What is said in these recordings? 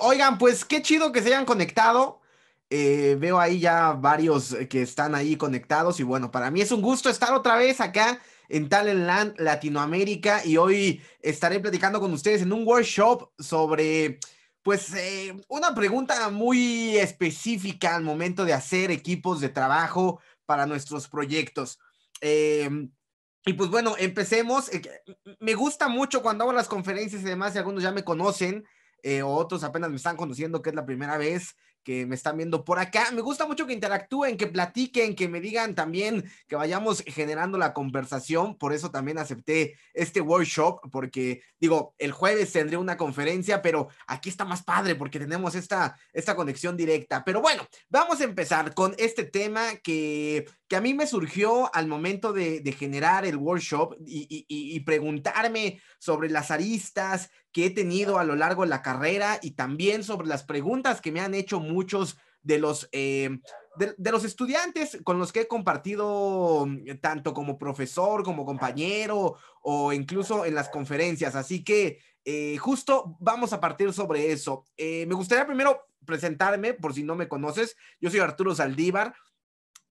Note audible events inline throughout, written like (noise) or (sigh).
Oigan, pues qué chido que se hayan conectado. Eh, veo ahí ya varios eh, que están ahí conectados y bueno, para mí es un gusto estar otra vez acá en Talentland Latinoamérica y hoy estaré platicando con ustedes en un workshop sobre pues eh, una pregunta muy específica al momento de hacer equipos de trabajo para nuestros proyectos. Em, y pues bueno, empecemos. Me gusta mucho cuando hago las conferencias y demás, y algunos ya me conocen, eh, otros apenas me están conociendo, que es la primera vez que me están viendo por acá. Me gusta mucho que interactúen, que platiquen, que me digan también, que vayamos generando la conversación. Por eso también acepté este workshop, porque digo, el jueves tendré una conferencia, pero aquí está más padre porque tenemos esta, esta conexión directa. Pero bueno, vamos a empezar con este tema que, que a mí me surgió al momento de, generar el workshop y preguntarme sobre las aristas que he tenido a lo largo de la carrera y también sobre las preguntas que me han hecho muchos de los, eh, de, los estudiantes con los que he compartido mm, tanto como profesor, como compañero o incluso en las conferencias. Así que eh, justo vamos a partir sobre eso. Eh, me gustaría primero presentarme, por si no me conoces. Yo soy Arturo Saldívar,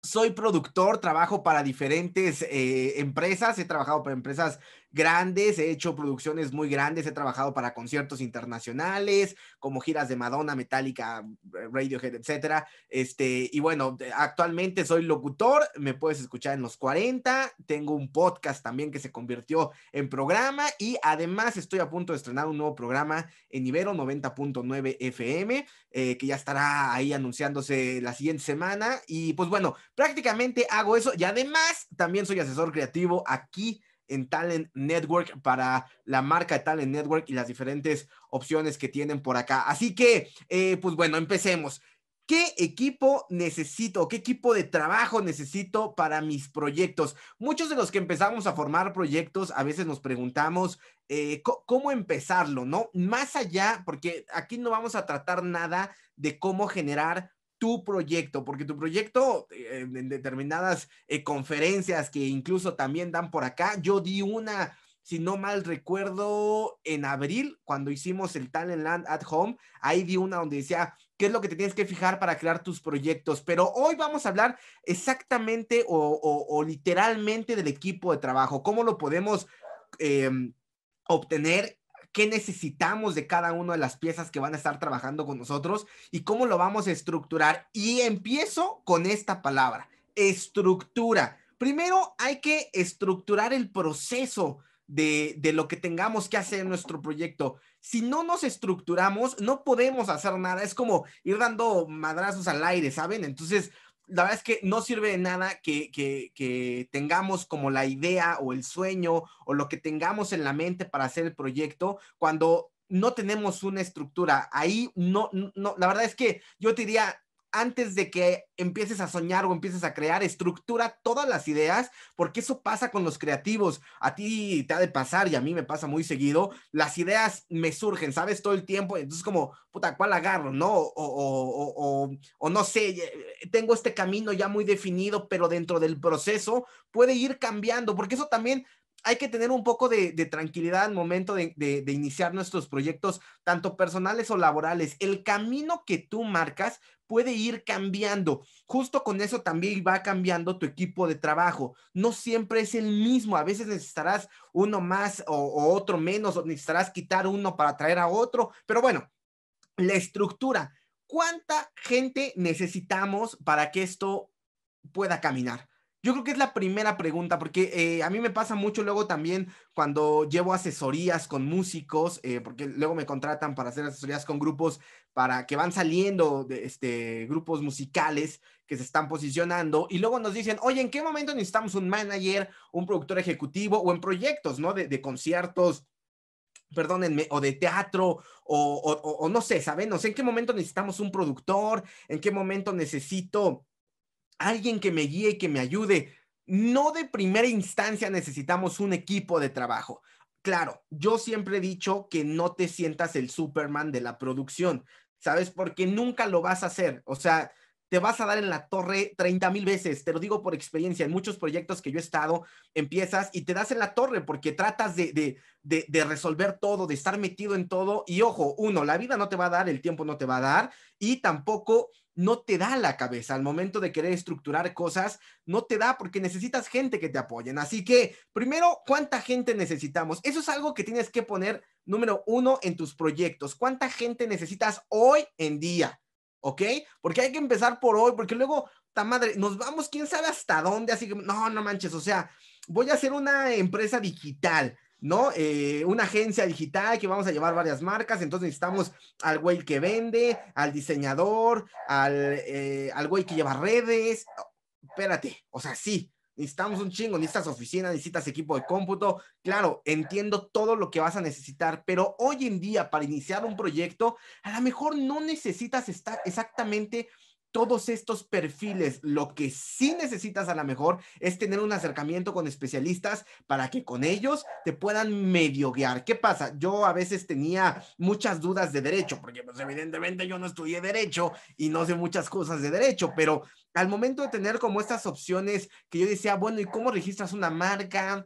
soy productor, trabajo para diferentes empresas, he trabajado para empresas grandes, he hecho producciones muy grandes, he trabajado para conciertos internacionales, como giras de Madonna, Metallica, Radiohead, etcétera. Este, y bueno, actualmente soy locutor, me puedes escuchar en los 40, tengo un podcast también que se convirtió en programa y además estoy a punto de estrenar un nuevo programa en Ibero 90.9 FM, eh, que ya estará ahí anunciándose la siguiente semana. Y pues bueno, prácticamente hago eso y además también soy asesor creativo aquí en Talent Network para la marca de Talent Network y las diferentes opciones que tienen por acá. Así que, eh, pues bueno, empecemos. ¿Qué equipo necesito? ¿Qué equipo de trabajo necesito para mis proyectos? Muchos de los que empezamos a formar proyectos a veces nos preguntamos eh, cómo empezarlo, ¿no? Más allá, porque aquí no vamos a tratar nada de cómo generar tu proyecto, porque tu proyecto eh, en determinadas eh, conferencias que incluso también dan por acá, yo di una, si no mal recuerdo, en abril, cuando hicimos el Talent Land at Home, ahí di una donde decía, ¿qué es lo que te tienes que fijar para crear tus proyectos? Pero hoy vamos a hablar exactamente o, literalmente del equipo de trabajo, cómo lo podemos... Em, obtener qué necesitamos de cada una de las piezas que van a estar trabajando con nosotros y cómo lo vamos a estructurar. Y empiezo con esta palabra, estructura. Primero hay que estructurar el proceso de, lo que tengamos que hacer en nuestro proyecto. Si no nos estructuramos, no podemos hacer nada. Es como ir dando madrazos al aire, ¿saben? Entonces, la verdad es que no sirve de nada que, tengamos como la idea o el sueño o lo que tengamos en la mente para hacer el proyecto cuando no tenemos una estructura. Ahí no, no, la verdad es que yo te diría, antes de que empieces a soñar o empieces a crear, estructura todas las ideas, porque eso pasa con los creativos. A ti te ha de pasar y a mí me pasa muy seguido. Las ideas me surgen, ¿sabes? Todo el tiempo. Entonces, como, puta, ¿cuál agarro, no? O, o, o, no sé, eh, tengo este camino ya muy definido, pero dentro del proceso puede ir cambiando, porque eso también hay que tener un poco de, tranquilidad al momento de, de, iniciar nuestros proyectos, tanto personales o laborales. El camino que tú marcas puede ir cambiando. Justo con eso también va cambiando tu equipo de trabajo. No siempre es el mismo. A veces necesitarás uno más o, otro menos, o necesitarás quitar uno para traer a otro. Pero bueno, la estructura. ¿Cuánta gente necesitamos para que esto pueda caminar? Yo creo que es la primera pregunta, porque eh, a mí me pasa mucho luego también cuando llevo asesorías con músicos, eh, porque luego me contratan para hacer asesorías con grupos para que van saliendo de este, grupos musicales que se están posicionando y luego nos dicen, oye, ¿en qué momento necesitamos un manager, un productor ejecutivo o en proyectos, ¿no? De, conciertos, perdónenme, o de teatro, o, no sé, ¿saben? No sé en qué momento necesitamos un productor, en qué momento necesito alguien que me guíe y que me ayude. No de primera instancia necesitamos un equipo de trabajo. Claro, yo siempre he dicho que no te sientas el Superman de la producción, ¿sabes? Porque nunca lo vas a hacer. O sea, te vas a dar en la torre 30 mil veces. Te lo digo por experiencia. En muchos proyectos que yo he estado, empiezas y te das en la torre porque tratas de, de, resolver todo, de estar metido en todo. Y ojo, uno, la vida no te va a dar, el tiempo no te va a dar y tampoco no te da la cabeza al momento de querer estructurar cosas, no te da porque necesitas gente que te apoyen. Así que, primero, ¿cuánta gente necesitamos? Eso es algo que tienes que poner número uno en tus proyectos. ¿Cuánta gente necesitas hoy en día? ¿Ok? Porque hay que empezar por hoy, porque luego, ta madre, nos vamos quién sabe hasta dónde, así que, no, no manches, o sea, voy a hacer una empresa digital ¿no? Eh, una agencia digital que vamos a llevar varias marcas, entonces necesitamos al güey que vende, al diseñador, al, eh, al güey que lleva redes. Espérate, o sea, sí, necesitamos un chingo, necesitas oficina, necesitas equipo de cómputo. Claro, entiendo todo lo que vas a necesitar, pero hoy en día para iniciar un proyecto, a lo mejor no necesitas estar exactamente todos estos perfiles. Lo que sí necesitas a lo mejor es tener un acercamiento con especialistas para que con ellos te puedan medio guiar. ¿Qué pasa? Yo a veces tenía muchas dudas de derecho, porque pues, evidentemente yo no estudié derecho y no sé muchas cosas de derecho, pero al momento de tener como estas opciones que yo decía, bueno, ¿y cómo registras una marca?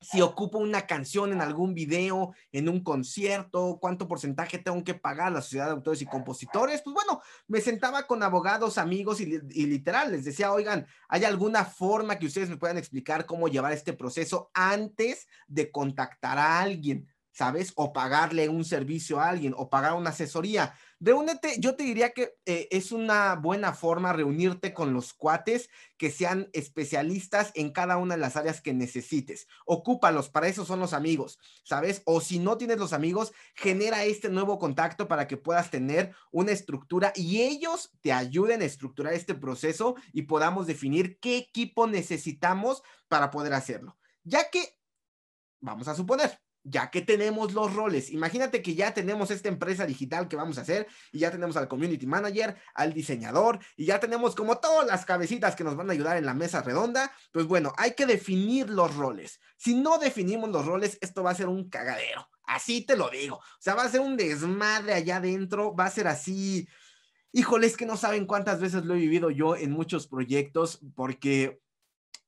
si ocupo una canción en algún video, en un concierto, cuánto porcentaje tengo que pagar a la sociedad de autores y compositores. Pues bueno, me sentaba con abogados, amigos y, y, literal, les decía, oigan, ¿hay alguna forma que ustedes me puedan explicar cómo llevar este proceso antes de contactar a alguien? ¿Sabes? O pagarle un servicio a alguien, o pagar una asesoría. Reúnete, yo te diría que eh, es una buena forma reunirte con los cuates que sean especialistas en cada una de las áreas que necesites. Ocúpalos, para eso son los amigos, ¿sabes? O si no tienes los amigos, genera este nuevo contacto para que puedas tener una estructura y ellos te ayuden a estructurar este proceso y podamos definir qué equipo necesitamos para poder hacerlo. Ya que, vamos a suponer, ya que tenemos los roles, imagínate que ya tenemos esta empresa digital que vamos a hacer y ya tenemos al community manager, al diseñador y ya tenemos como todas las cabecitas que nos van a ayudar en la mesa redonda, pues bueno, hay que definir los roles. Si no definimos los roles, esto va a ser un cagadero. Así te lo digo. O sea, va a ser un desmadre allá adentro, va a ser así. Híjoles que no saben cuántas veces lo he vivido yo en muchos proyectos porque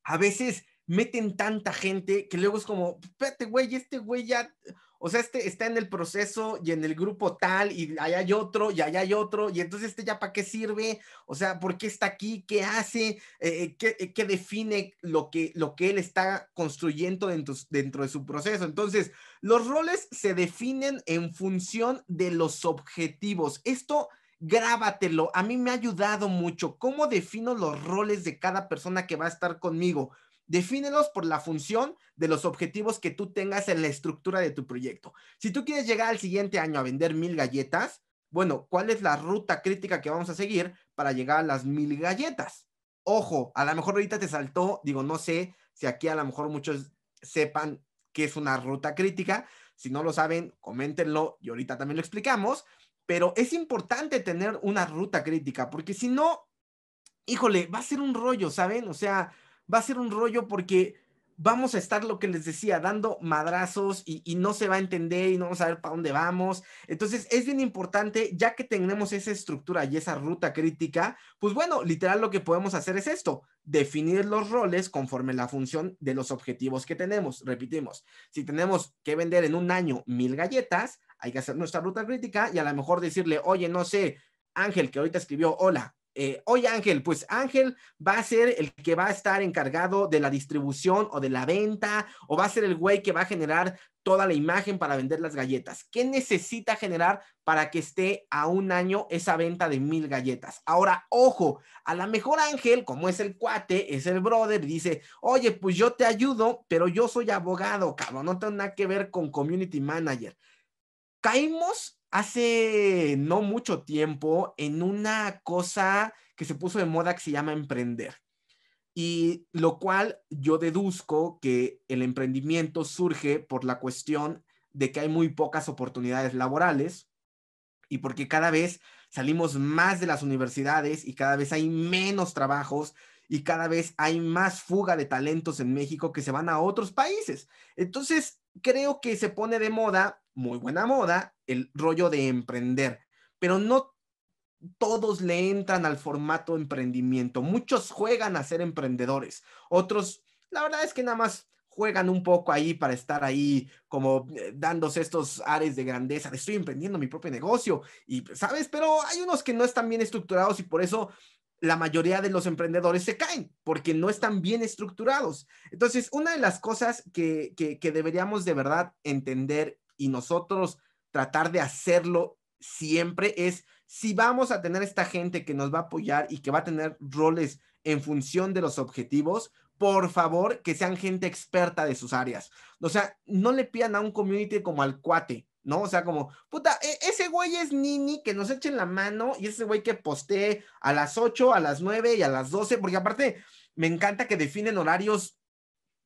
a veces meten tanta gente que luego es como, espérate, güey, este güey ya, o sea, este está en el proceso y en el grupo tal, y allá hay otro, y allá hay otro, y entonces este ya para qué sirve, o sea, ¿por qué está aquí? ¿Qué hace? Eh, eh, eh, ¿qué, define lo que, lo que él está construyendo dentro, dentro de su proceso? Entonces, los roles se definen en función de los objetivos. Esto grábatelo. A mí me ha ayudado mucho. ¿Cómo defino los roles de cada persona que va a estar conmigo? defínelos por la función de los objetivos que tú tengas en la estructura de tu proyecto. Si tú quieres llegar al siguiente año a vender mil galletas, bueno, ¿cuál es la ruta crítica que vamos a seguir para llegar a las mil galletas? Ojo, a lo mejor ahorita te saltó, digo, no sé si aquí a lo mejor muchos sepan qué es una ruta crítica. Si no lo saben, coméntenlo y ahorita también lo explicamos. Pero es importante tener una ruta crítica porque si no, híjole, va a ser un rollo, ¿saben? O sea, va a ser un rollo porque vamos a estar lo que les decía, dando madrazos y, no se va a entender y no vamos a ver para dónde vamos. Entonces es bien importante, ya que tenemos esa estructura y esa ruta crítica, pues bueno, literal lo que podemos hacer es esto, definir los roles conforme la función de los objetivos que tenemos. Repetimos, si tenemos que vender en un año mil galletas, hay que hacer nuestra ruta crítica y a lo mejor decirle, oye, no sé, Ángel, que ahorita escribió, hola, eh, oye Ángel, pues Ángel va a ser el que va a estar encargado de la distribución o de la venta, o va a ser el güey que va a generar toda la imagen para vender las galletas. ¿Qué necesita generar para que esté a un año esa venta de mil galletas? Ahora, ojo, a lo mejor Ángel, como es el cuate, es el brother, dice, oye, pues yo te ayudo, pero yo soy abogado, cabrón, no tengo nada que ver con community manager. Caímos hace no mucho tiempo en una cosa que se puso de moda que se llama emprender. Y lo cual yo deduzco que el emprendimiento surge por la cuestión de que hay muy pocas oportunidades laborales y porque cada vez salimos más de las universidades y cada vez hay menos trabajos y cada vez hay más fuga de talentos en México que se van a otros países. Entonces, creo que se pone de moda muy buena moda el rollo de emprender, pero no todos le entran al formato emprendimiento. Muchos juegan a ser emprendedores, otros, la verdad es que nada más juegan un poco ahí para estar ahí como eh, dándose estos ares de grandeza, de estoy emprendiendo mi propio negocio y pues, sabes, pero hay unos que no están bien estructurados y por eso la mayoría de los emprendedores se caen porque no están bien estructurados. Entonces, una de las cosas que, que deberíamos de verdad entender y nosotros tratar de hacerlo siempre es si vamos a tener esta gente que nos va a apoyar y que va a tener roles en función de los objetivos, por favor, que sean gente experta de sus áreas. O sea, no le pidan a un community como al cuate, ¿no? O sea, como, puta, e, ese güey es Nini, que nos echen la mano y ese güey que postee a las 8, a las 9 y a las 12, porque aparte me encanta que definen horarios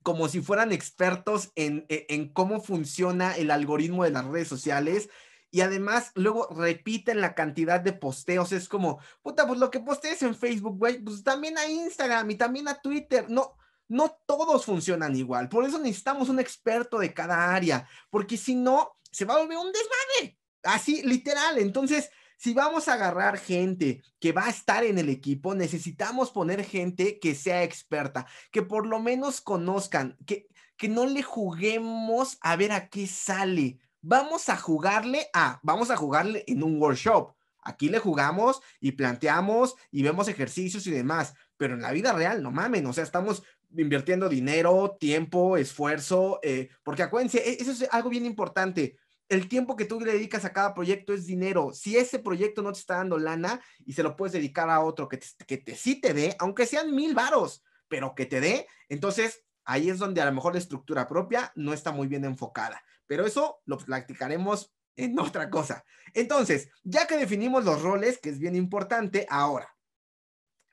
como si fueran expertos en, en, cómo funciona el algoritmo de las redes sociales y además luego repiten la cantidad de posteos. Es como, puta, pues lo que postees en Facebook, güey, pues también a Instagram y también a Twitter. No, no todos funcionan igual. Por eso necesitamos un experto de cada área, porque si no, se va a volver un desmadre. Así, literal. Entonces, si vamos a agarrar gente que va a estar en el equipo, necesitamos poner gente que sea experta, que por lo menos conozcan, que, que no le juguemos a ver a qué sale. Vamos a jugarle a, vamos a jugarle en un workshop. Aquí le jugamos y planteamos y vemos ejercicios y demás, pero en la vida real, no mamen, o sea, estamos invirtiendo dinero, tiempo, esfuerzo, eh, porque acuérdense, e, eso es algo bien importante el tiempo que tú le dedicas a cada proyecto es dinero. Si ese proyecto no te está dando lana y se lo puedes dedicar a otro que, te, sí te dé, aunque sean mil varos, pero que te dé, entonces ahí es donde a lo mejor la estructura propia no está muy bien enfocada. Pero eso lo practicaremos en otra cosa. Entonces, ya que definimos los roles, que es bien importante, ahora,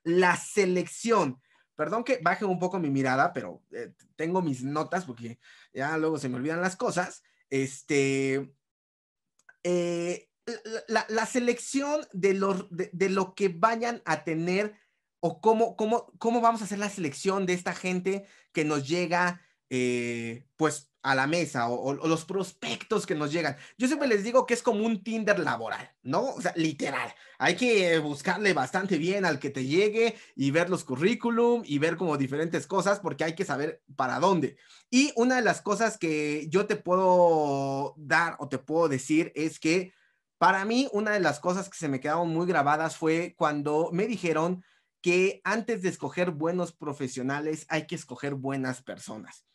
la selección. Perdón que baje un poco mi mirada, pero eh, tengo mis notas porque ya luego se me olvidan las cosas. Este, eh, la, selección de, lo que vayan a tener o cómo, cómo, cómo vamos a hacer la selección de esta gente que nos llega eh, pues a la mesa o, o, los prospectos que nos llegan. Yo siempre les digo que es como un Tinder laboral, ¿no? O sea, literal. Hay que buscarle bastante bien al que te llegue y ver los currículum y ver como diferentes cosas porque hay que saber para dónde. Y una de las cosas que yo te puedo dar o te puedo decir es que para mí una de las cosas que se me quedaron muy grabadas fue cuando me dijeron que antes de escoger buenos profesionales hay que escoger buenas personas.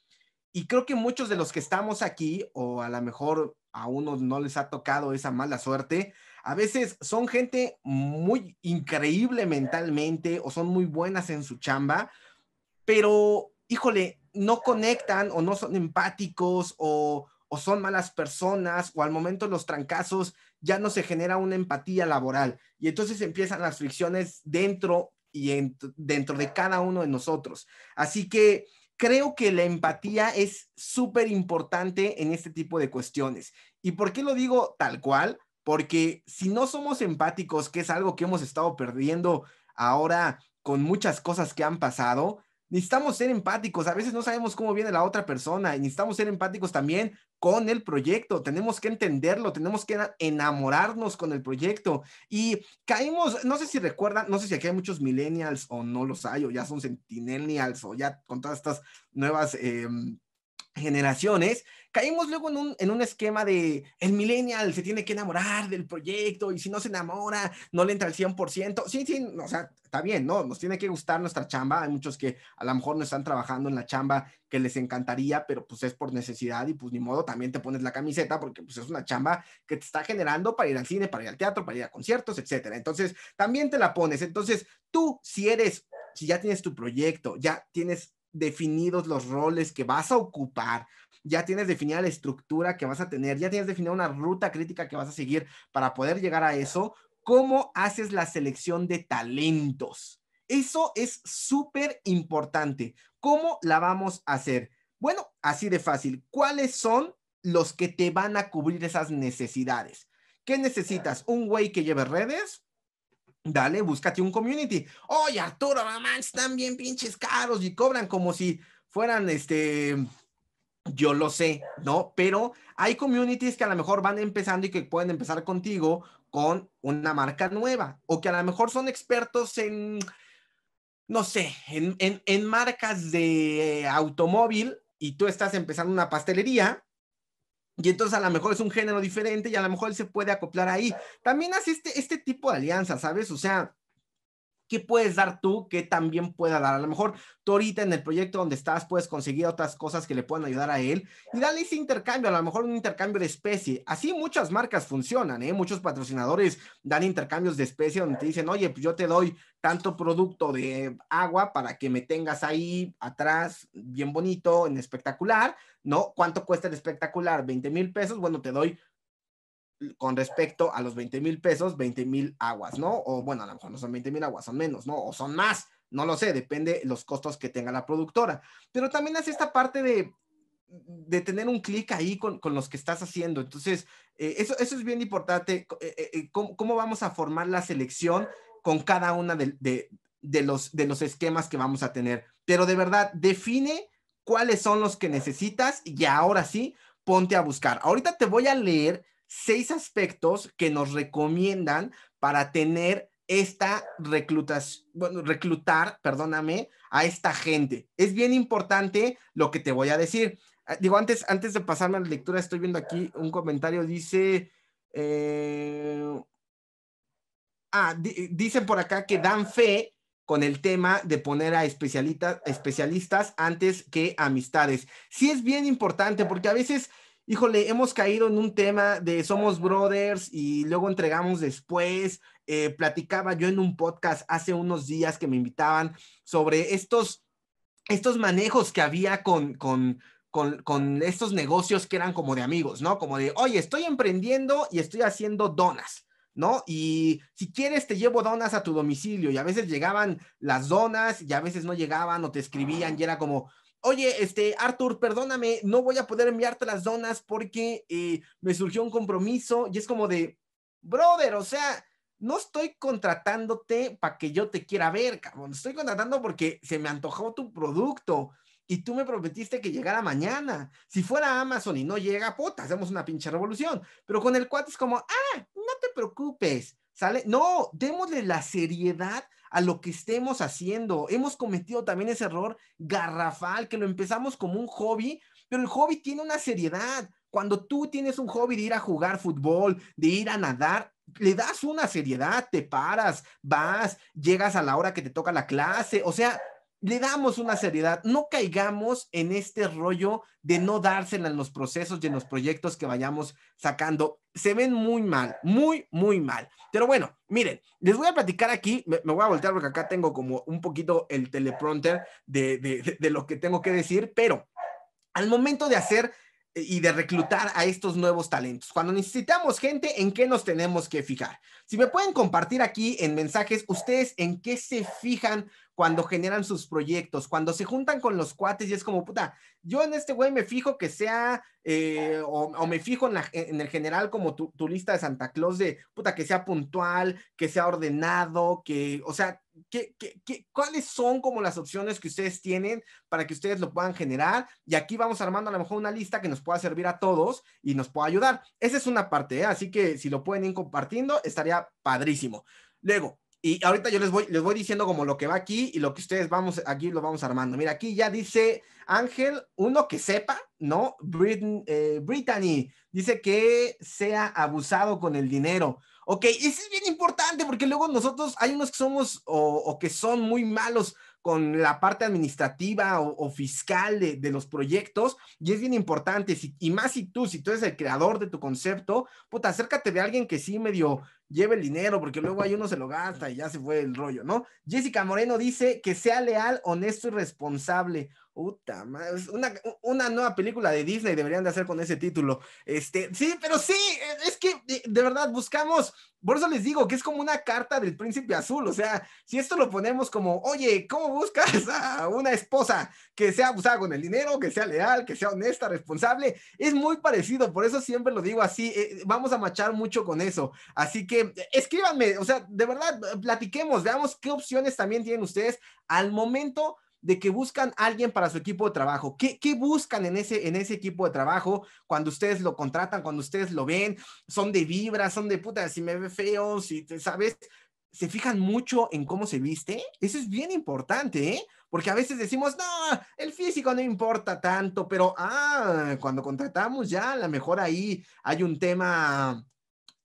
Y creo que muchos de los que estamos aquí, o a lo mejor a unos no les ha tocado esa mala suerte, a veces son gente muy increíble mentalmente o son muy buenas en su chamba, pero híjole, no conectan o no son empáticos o, son malas personas o al momento los trancazos ya no se genera una empatía laboral y entonces empiezan las fricciones dentro y dentro de cada uno de nosotros. Así que creo que la empatía es súper importante en este tipo de cuestiones. ¿Y por qué lo digo tal cual? Porque si no somos empáticos, que es algo que hemos estado perdiendo ahora con muchas cosas que han pasado, necesitamos ser empáticos. A veces no sabemos cómo viene la otra persona y necesitamos ser empáticos también con el proyecto. Tenemos que entenderlo, tenemos que enamorarnos con el proyecto. Y caímos, no sé si recuerdan, no sé si aquí hay muchos millennials o no los hay, o ya son centennials o ya con todas estas nuevas... Em, generaciones, caímos luego en un, esquema de el millennial se tiene que enamorar del proyecto y si no se enamora, no le entra el 100%. Sí, sí, o sea, bien, ¿no? Nos tiene que gustar nuestra chamba. Hay muchos que a lo mejor no están trabajando en la chamba que les encantaría, pero pues es por necesidad y pues ni modo, también te pones la camiseta porque pues es una chamba que te está generando para ir al cine, para ir al teatro, para ir a conciertos, etcétera. Entonces, también te la pones. Entonces, tú si eres, si ya tienes tu proyecto, ya tienes definidos los roles que vas a ocupar, ya tienes definida la estructura que vas a tener, ya tienes definida una ruta crítica que vas a seguir para poder llegar a eso, cómo haces la selección de talentos. Eso es súper importante. ¿Cómo la vamos a hacer? Bueno, así de fácil. ¿Cuáles son los que te van a cubrir esas necesidades? ¿Qué necesitas? ¿Un güey que lleve redes? Dale, búscate un community. Oye, Arturo, mamá, están bien pinches caros y cobran como si fueran, este, yo lo sé, ¿no? Pero hay communities que a lo mejor van empezando y que pueden empezar contigo con una marca nueva o que a lo mejor son expertos en, no sé, en, marcas de automóvil y tú estás empezando una pastelería y entonces a lo mejor es un género diferente y a lo mejor él se puede acoplar ahí. También hace este, este tipo de alianza, ¿sabes? O sea, ¿Qué puedes dar tú que también pueda dar? A lo mejor tú ahorita en el proyecto donde estás puedes conseguir otras cosas que le puedan ayudar a él y dale ese intercambio, a lo mejor un intercambio de especie. Así muchas marcas funcionan, ¿eh? Muchos patrocinadores dan intercambios de especie donde te dicen, oye, pues yo te doy tanto producto de agua para que me tengas ahí atrás, bien bonito, en espectacular, ¿no? ¿Cuánto cuesta el espectacular? ¿20 mil pesos? Bueno, te doy con respecto a los 20 mil pesos, 20 mil aguas, ¿no? O bueno, a lo mejor no son 20 mil aguas, son menos, ¿no? O son más, no lo sé, depende los costos que tenga la productora. Pero también hace esta parte de, de tener un clic ahí con, con, los que estás haciendo. Entonces, eh, eso, eso es bien importante, eh, eh, cómo, cómo, vamos a formar la selección con cada una de, de, los, de los esquemas que vamos a tener. Pero de verdad, define cuáles son los que necesitas y ahora sí, ponte a buscar. Ahorita te voy a leer seis aspectos que nos recomiendan para tener esta reclutación bueno, reclutar, perdóname, a esta gente. Es bien importante lo que te voy a decir. Ah, digo, antes, antes de pasarme a la lectura, estoy viendo aquí un comentario, dice... Eh, ah, dicen por acá que dan fe con el tema de poner a especialistas antes que amistades. Sí es bien importante porque a veces híjole, hemos caído en un tema de somos brothers y luego entregamos después. Eh, platicaba yo en un podcast hace unos días que me invitaban sobre estos, estos manejos que había con, con, con, con estos negocios que eran como de amigos, ¿no? Como de, oye, estoy emprendiendo y estoy haciendo donas. ¿no? Y si quieres, te llevo donas a tu domicilio. Y a veces llegaban las donas y a veces no llegaban o te escribían y era como, oye, este, Arthur, perdóname, no voy a poder enviarte las donas porque eh, me surgió un compromiso y es como de, brother, o sea, no estoy contratándote para que yo te quiera ver, cabrón, estoy contratando porque se me antojó tu producto y tú me prometiste que llegara mañana. Si fuera Amazon y no llega, puta, hacemos una pinche revolución. Pero con el cuate es como, ah, no te preocupes, ¿Sale? No, démosle la seriedad a lo que estemos haciendo. Hemos cometido también ese error garrafal, que lo empezamos como un hobby, pero el hobby tiene una seriedad. Cuando tú tienes un hobby de ir a jugar fútbol, de ir a nadar, le das una seriedad, te paras, vas, llegas a la hora que te toca la clase, o sea, le damos una seriedad, no caigamos en este rollo de no dársela en los procesos y en los proyectos que vayamos sacando. Se ven muy mal, muy, muy mal. Pero bueno, miren, les voy a platicar aquí, me, voy a voltear porque acá tengo como un poquito el teleprompter de, de lo que tengo que decir, pero al momento de hacer eh, y de reclutar a estos nuevos talentos. Cuando necesitamos gente, ¿en qué nos tenemos que fijar? Si me pueden compartir aquí en mensajes, ustedes en qué se fijan cuando generan sus proyectos, cuando se juntan con los cuates y es como, puta, yo en este güey me fijo que sea, eh, o, me fijo en, el general como tu, lista de Santa Claus de, puta, que sea puntual, que sea ordenado, que, o sea, cuáles son como las opciones que ustedes tienen para que ustedes lo puedan generar? Y aquí vamos armando a lo mejor una lista que nos pueda servir a todos y nos pueda ayudar. Esa es una parte, ¿eh? así que si lo pueden ir compartiendo, estaría padrísimo. Luego, y ahorita yo les voy, les voy diciendo como lo que va aquí y lo que ustedes vamos, aquí lo vamos armando. Mira, aquí ya dice Ángel, uno que sepa, ¿no? Eh, Brittany dice que sea abusado con el dinero. Ok, eso es bien importante porque luego nosotros hay unos que somos o, que son muy malos con la parte administrativa o, fiscal de, los proyectos y es bien importante, y más si tú, si tú eres el creador de tu concepto, puta, acércate de alguien que sí medio lleve el dinero, porque luego hay uno se lo gasta y ya se fue el rollo, ¿no? Jessica Moreno dice que sea leal, honesto y responsable. Puta una, una, nueva película de Disney deberían de hacer con ese título. Este, sí, pero sí, e, es que de verdad buscamos, por eso les digo que es como una carta del príncipe azul, o sea, si esto lo ponemos como, oye, ¿cómo buscas (laughs) a una esposa que sea usada con el dinero, que sea leal, que sea honesta, responsable? Es muy parecido, por eso siempre lo digo así, e, e, vamos a machar mucho con eso. Así que escríbanme, o sea, de verdad, platiquemos, veamos qué opciones también tienen ustedes al momento de que buscan alguien para su equipo de trabajo. ¿Qué, buscan en ese, en ese equipo de trabajo cuando ustedes lo contratan, cuando ustedes lo ven? Son de vibra, son de puta, si me ve feo, si, ¿sabes? Se fijan mucho en cómo se viste. Eso es bien importante, ¿eh? Porque a veces decimos, no, el físico no importa tanto, pero, ah, cuando contratamos ya, a lo mejor ahí hay un tema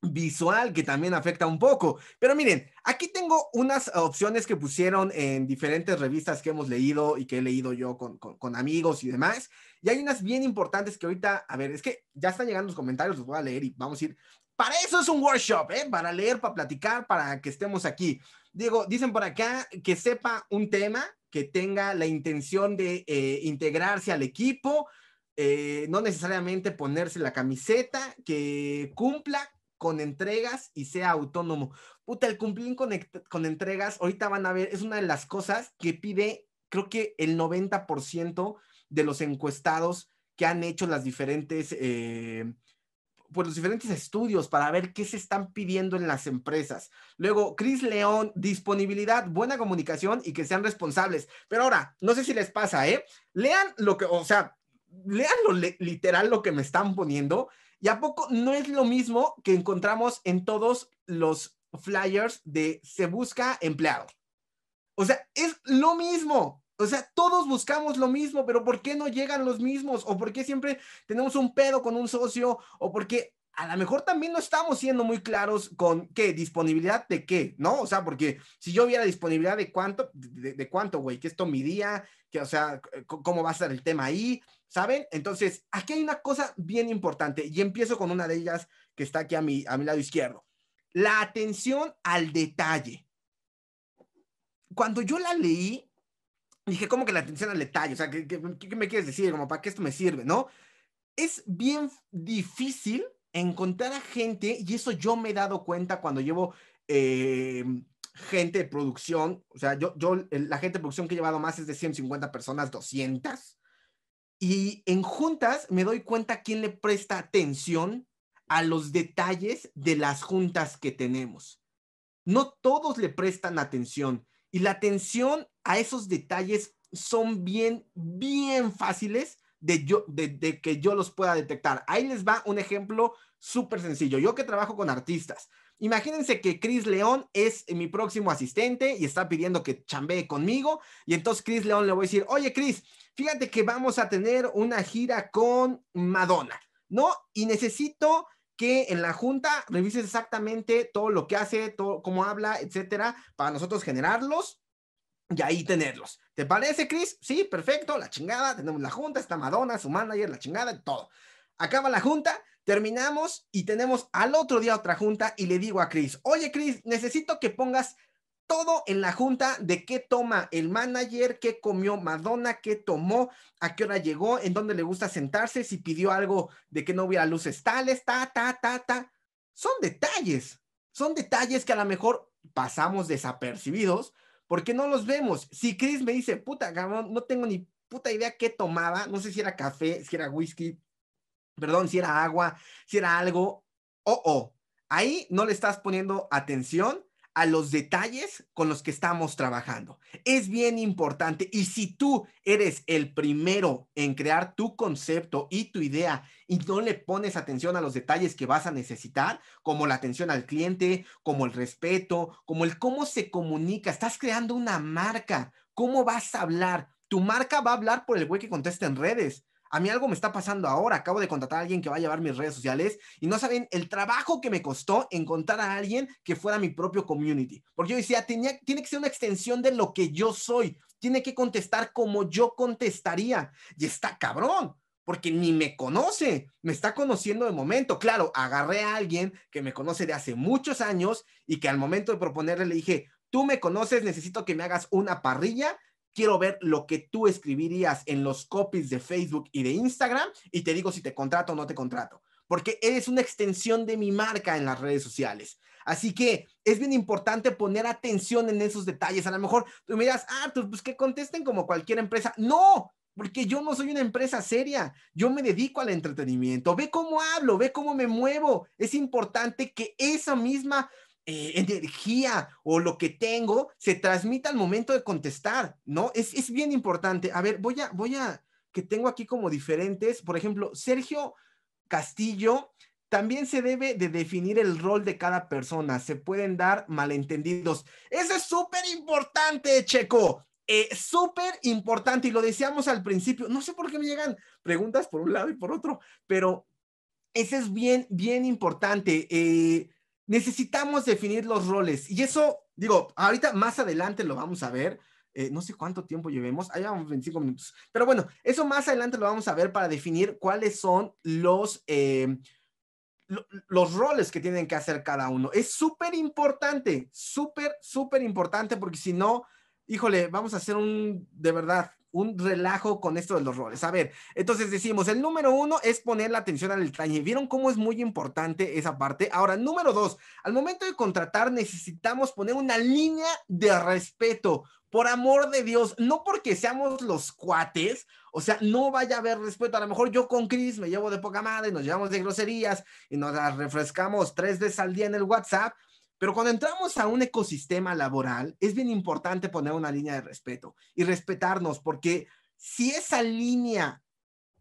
visual que también afecta un poco. Pero miren, aquí tengo unas opciones que pusieron en diferentes revistas que hemos leído y que he leído yo con, amigos y demás. Y hay unas bien importantes que ahorita, a ver, es que ya están llegando los comentarios, los voy a leer y vamos a ir. Para eso es un workshop, ¿eh? Para leer, para platicar, para que estemos aquí. digo, dicen por acá que sepa un tema, que tenga la intención de eh, integrarse al equipo, eh, no necesariamente ponerse la camiseta, que cumpla con entregas y sea autónomo. Puta, el cumplir con, entregas, ahorita van a ver, es una de las cosas que pide, creo que el 90% de los encuestados que han hecho las diferentes, eh, por pues los diferentes estudios para ver qué se están pidiendo en las empresas. Luego, Chris León, disponibilidad, buena comunicación y que sean responsables. Pero ahora, no sé si les pasa, ¿eh? Lean lo que, o sea, lean lo, literal lo que me están poniendo ¿Y a poco no es lo mismo que encontramos en todos los flyers de se busca empleado? O sea, es lo mismo. O sea, todos buscamos lo mismo, pero ¿por qué no llegan los mismos? ¿O por qué siempre tenemos un pedo con un socio? ¿O por qué a lo mejor también no estamos siendo muy claros con qué, disponibilidad de qué, ¿no? O sea, porque si yo viera disponibilidad de cuánto, de, cuánto, güey, que esto mi día, que, o sea, cómo va a estar el tema ahí, ¿saben? Entonces, aquí hay una cosa bien importante y empiezo con una de ellas que está aquí a mi, a mi lado izquierdo. La atención al detalle. Cuando yo la leí, dije, ¿cómo que la atención al detalle? O sea, ¿qué, qué, me quieres decir? Como, ¿para qué esto me sirve? ¿No? Es bien difícil encontrar a gente, y eso yo me he dado cuenta cuando llevo eh, gente de producción, o sea, yo, yo, la gente de producción que he llevado más es de 150 personas, 200, y en juntas me doy cuenta quién le presta atención a los detalles de las juntas que tenemos. No todos le prestan atención y la atención a esos detalles son bien, bien fáciles de, que yo los pueda detectar. Ahí les va un ejemplo súper sencillo. Yo que trabajo con artistas, Imagínense que Chris León es eh, mi próximo asistente y está pidiendo que chambee conmigo. Y entonces Chris León le voy a decir, oye Chris, fíjate que vamos a tener una gira con Madonna, ¿no? Y necesito que en la junta revises exactamente todo lo que hace, todo, cómo habla, etcétera, para nosotros generarlos y ahí tenerlos. ¿Te parece, Chris? Sí, perfecto, la chingada, tenemos la junta, está Madonna, su manager, la chingada, todo. Acaba la junta, Terminamos y tenemos al otro día otra junta y le digo a Chris, oye Chris, necesito que pongas todo en la junta de qué toma el manager, qué comió Madonna, qué tomó, a qué hora llegó, en dónde le gusta sentarse, si pidió algo de que no hubiera luces tales, ta, ta, ta, ta. Son detalles, son detalles que a lo mejor pasamos desapercibidos porque no los vemos. Si Chris me dice, puta, cabrón, no tengo ni puta idea qué tomaba, no sé si era café, si era whisky, perdón, si era agua, si era algo, oh, oh, ahí no le estás poniendo atención a los detalles con los que estamos trabajando. Es bien importante y si tú eres el primero en crear tu concepto y tu idea y no le pones atención a los detalles que vas a necesitar, como la atención al cliente, como el respeto, como el cómo se comunica, estás creando una marca, cómo vas a hablar. Tu marca va a hablar por el güey que contesta en redes, a mí algo me está pasando ahora. Acabo de contratar a alguien que va a llevar mis redes sociales y no saben el trabajo que me costó encontrar a alguien que fuera mi propio community. Porque yo decía, tiene que ser una extensión de lo que yo soy. Tiene que contestar como yo contestaría. Y está cabrón porque ni me conoce, me está conociendo de momento. Claro, agarré a alguien que me conoce de hace muchos años y que al momento de proponerle le dije, tú me conoces, necesito que me hagas una parrilla quiero ver lo que tú escribirías en los copies de Facebook y de Instagram y te digo si te contrato o no te contrato, porque eres una extensión de mi marca en las redes sociales. Así que es bien importante poner atención en esos detalles. A lo mejor tú me dirás, ah, pues que contesten como cualquier empresa. No, porque yo no soy una empresa seria, yo me dedico al entretenimiento. Ve cómo hablo, ve cómo me muevo. Es importante que esa misma eh, energía o lo que tengo se transmita al momento de contestar, ¿no? Es, bien importante. A ver, voy a, voy a, que tengo aquí como diferentes, por ejemplo, Sergio Castillo, también se debe de definir el rol de cada persona, se pueden dar malentendidos. Eso es súper importante, Checo. Eh, súper importante y lo decíamos al principio, no sé por qué me llegan preguntas por un lado y por otro, pero ese es bien, bien importante. Eh, necesitamos definir los roles. Y eso, digo, ahorita más adelante lo vamos a ver. Eh, no sé cuánto tiempo llevemos, ahí vamos 25 minutos. Pero bueno, eso más adelante lo vamos a ver para definir cuáles son los, eh, los roles que tienen que hacer cada uno. Es súper importante, súper, súper importante, porque si no, híjole, vamos a hacer un, de verdad, un relajo con esto de los roles. A ver, entonces decimos, el número uno es poner la atención al detalle. ¿Vieron cómo es muy importante esa parte? Ahora, número dos, al momento de contratar necesitamos poner una línea de respeto. Por amor de Dios, no porque seamos los cuates, o sea, no vaya a haber respeto. A lo mejor yo con Chris me llevo de poca madre, nos llevamos de groserías y nos las refrescamos tres veces al día en el WhatsApp, pero cuando entramos a un ecosistema laboral, es bien importante poner una línea de respeto y respetarnos, porque si esa línea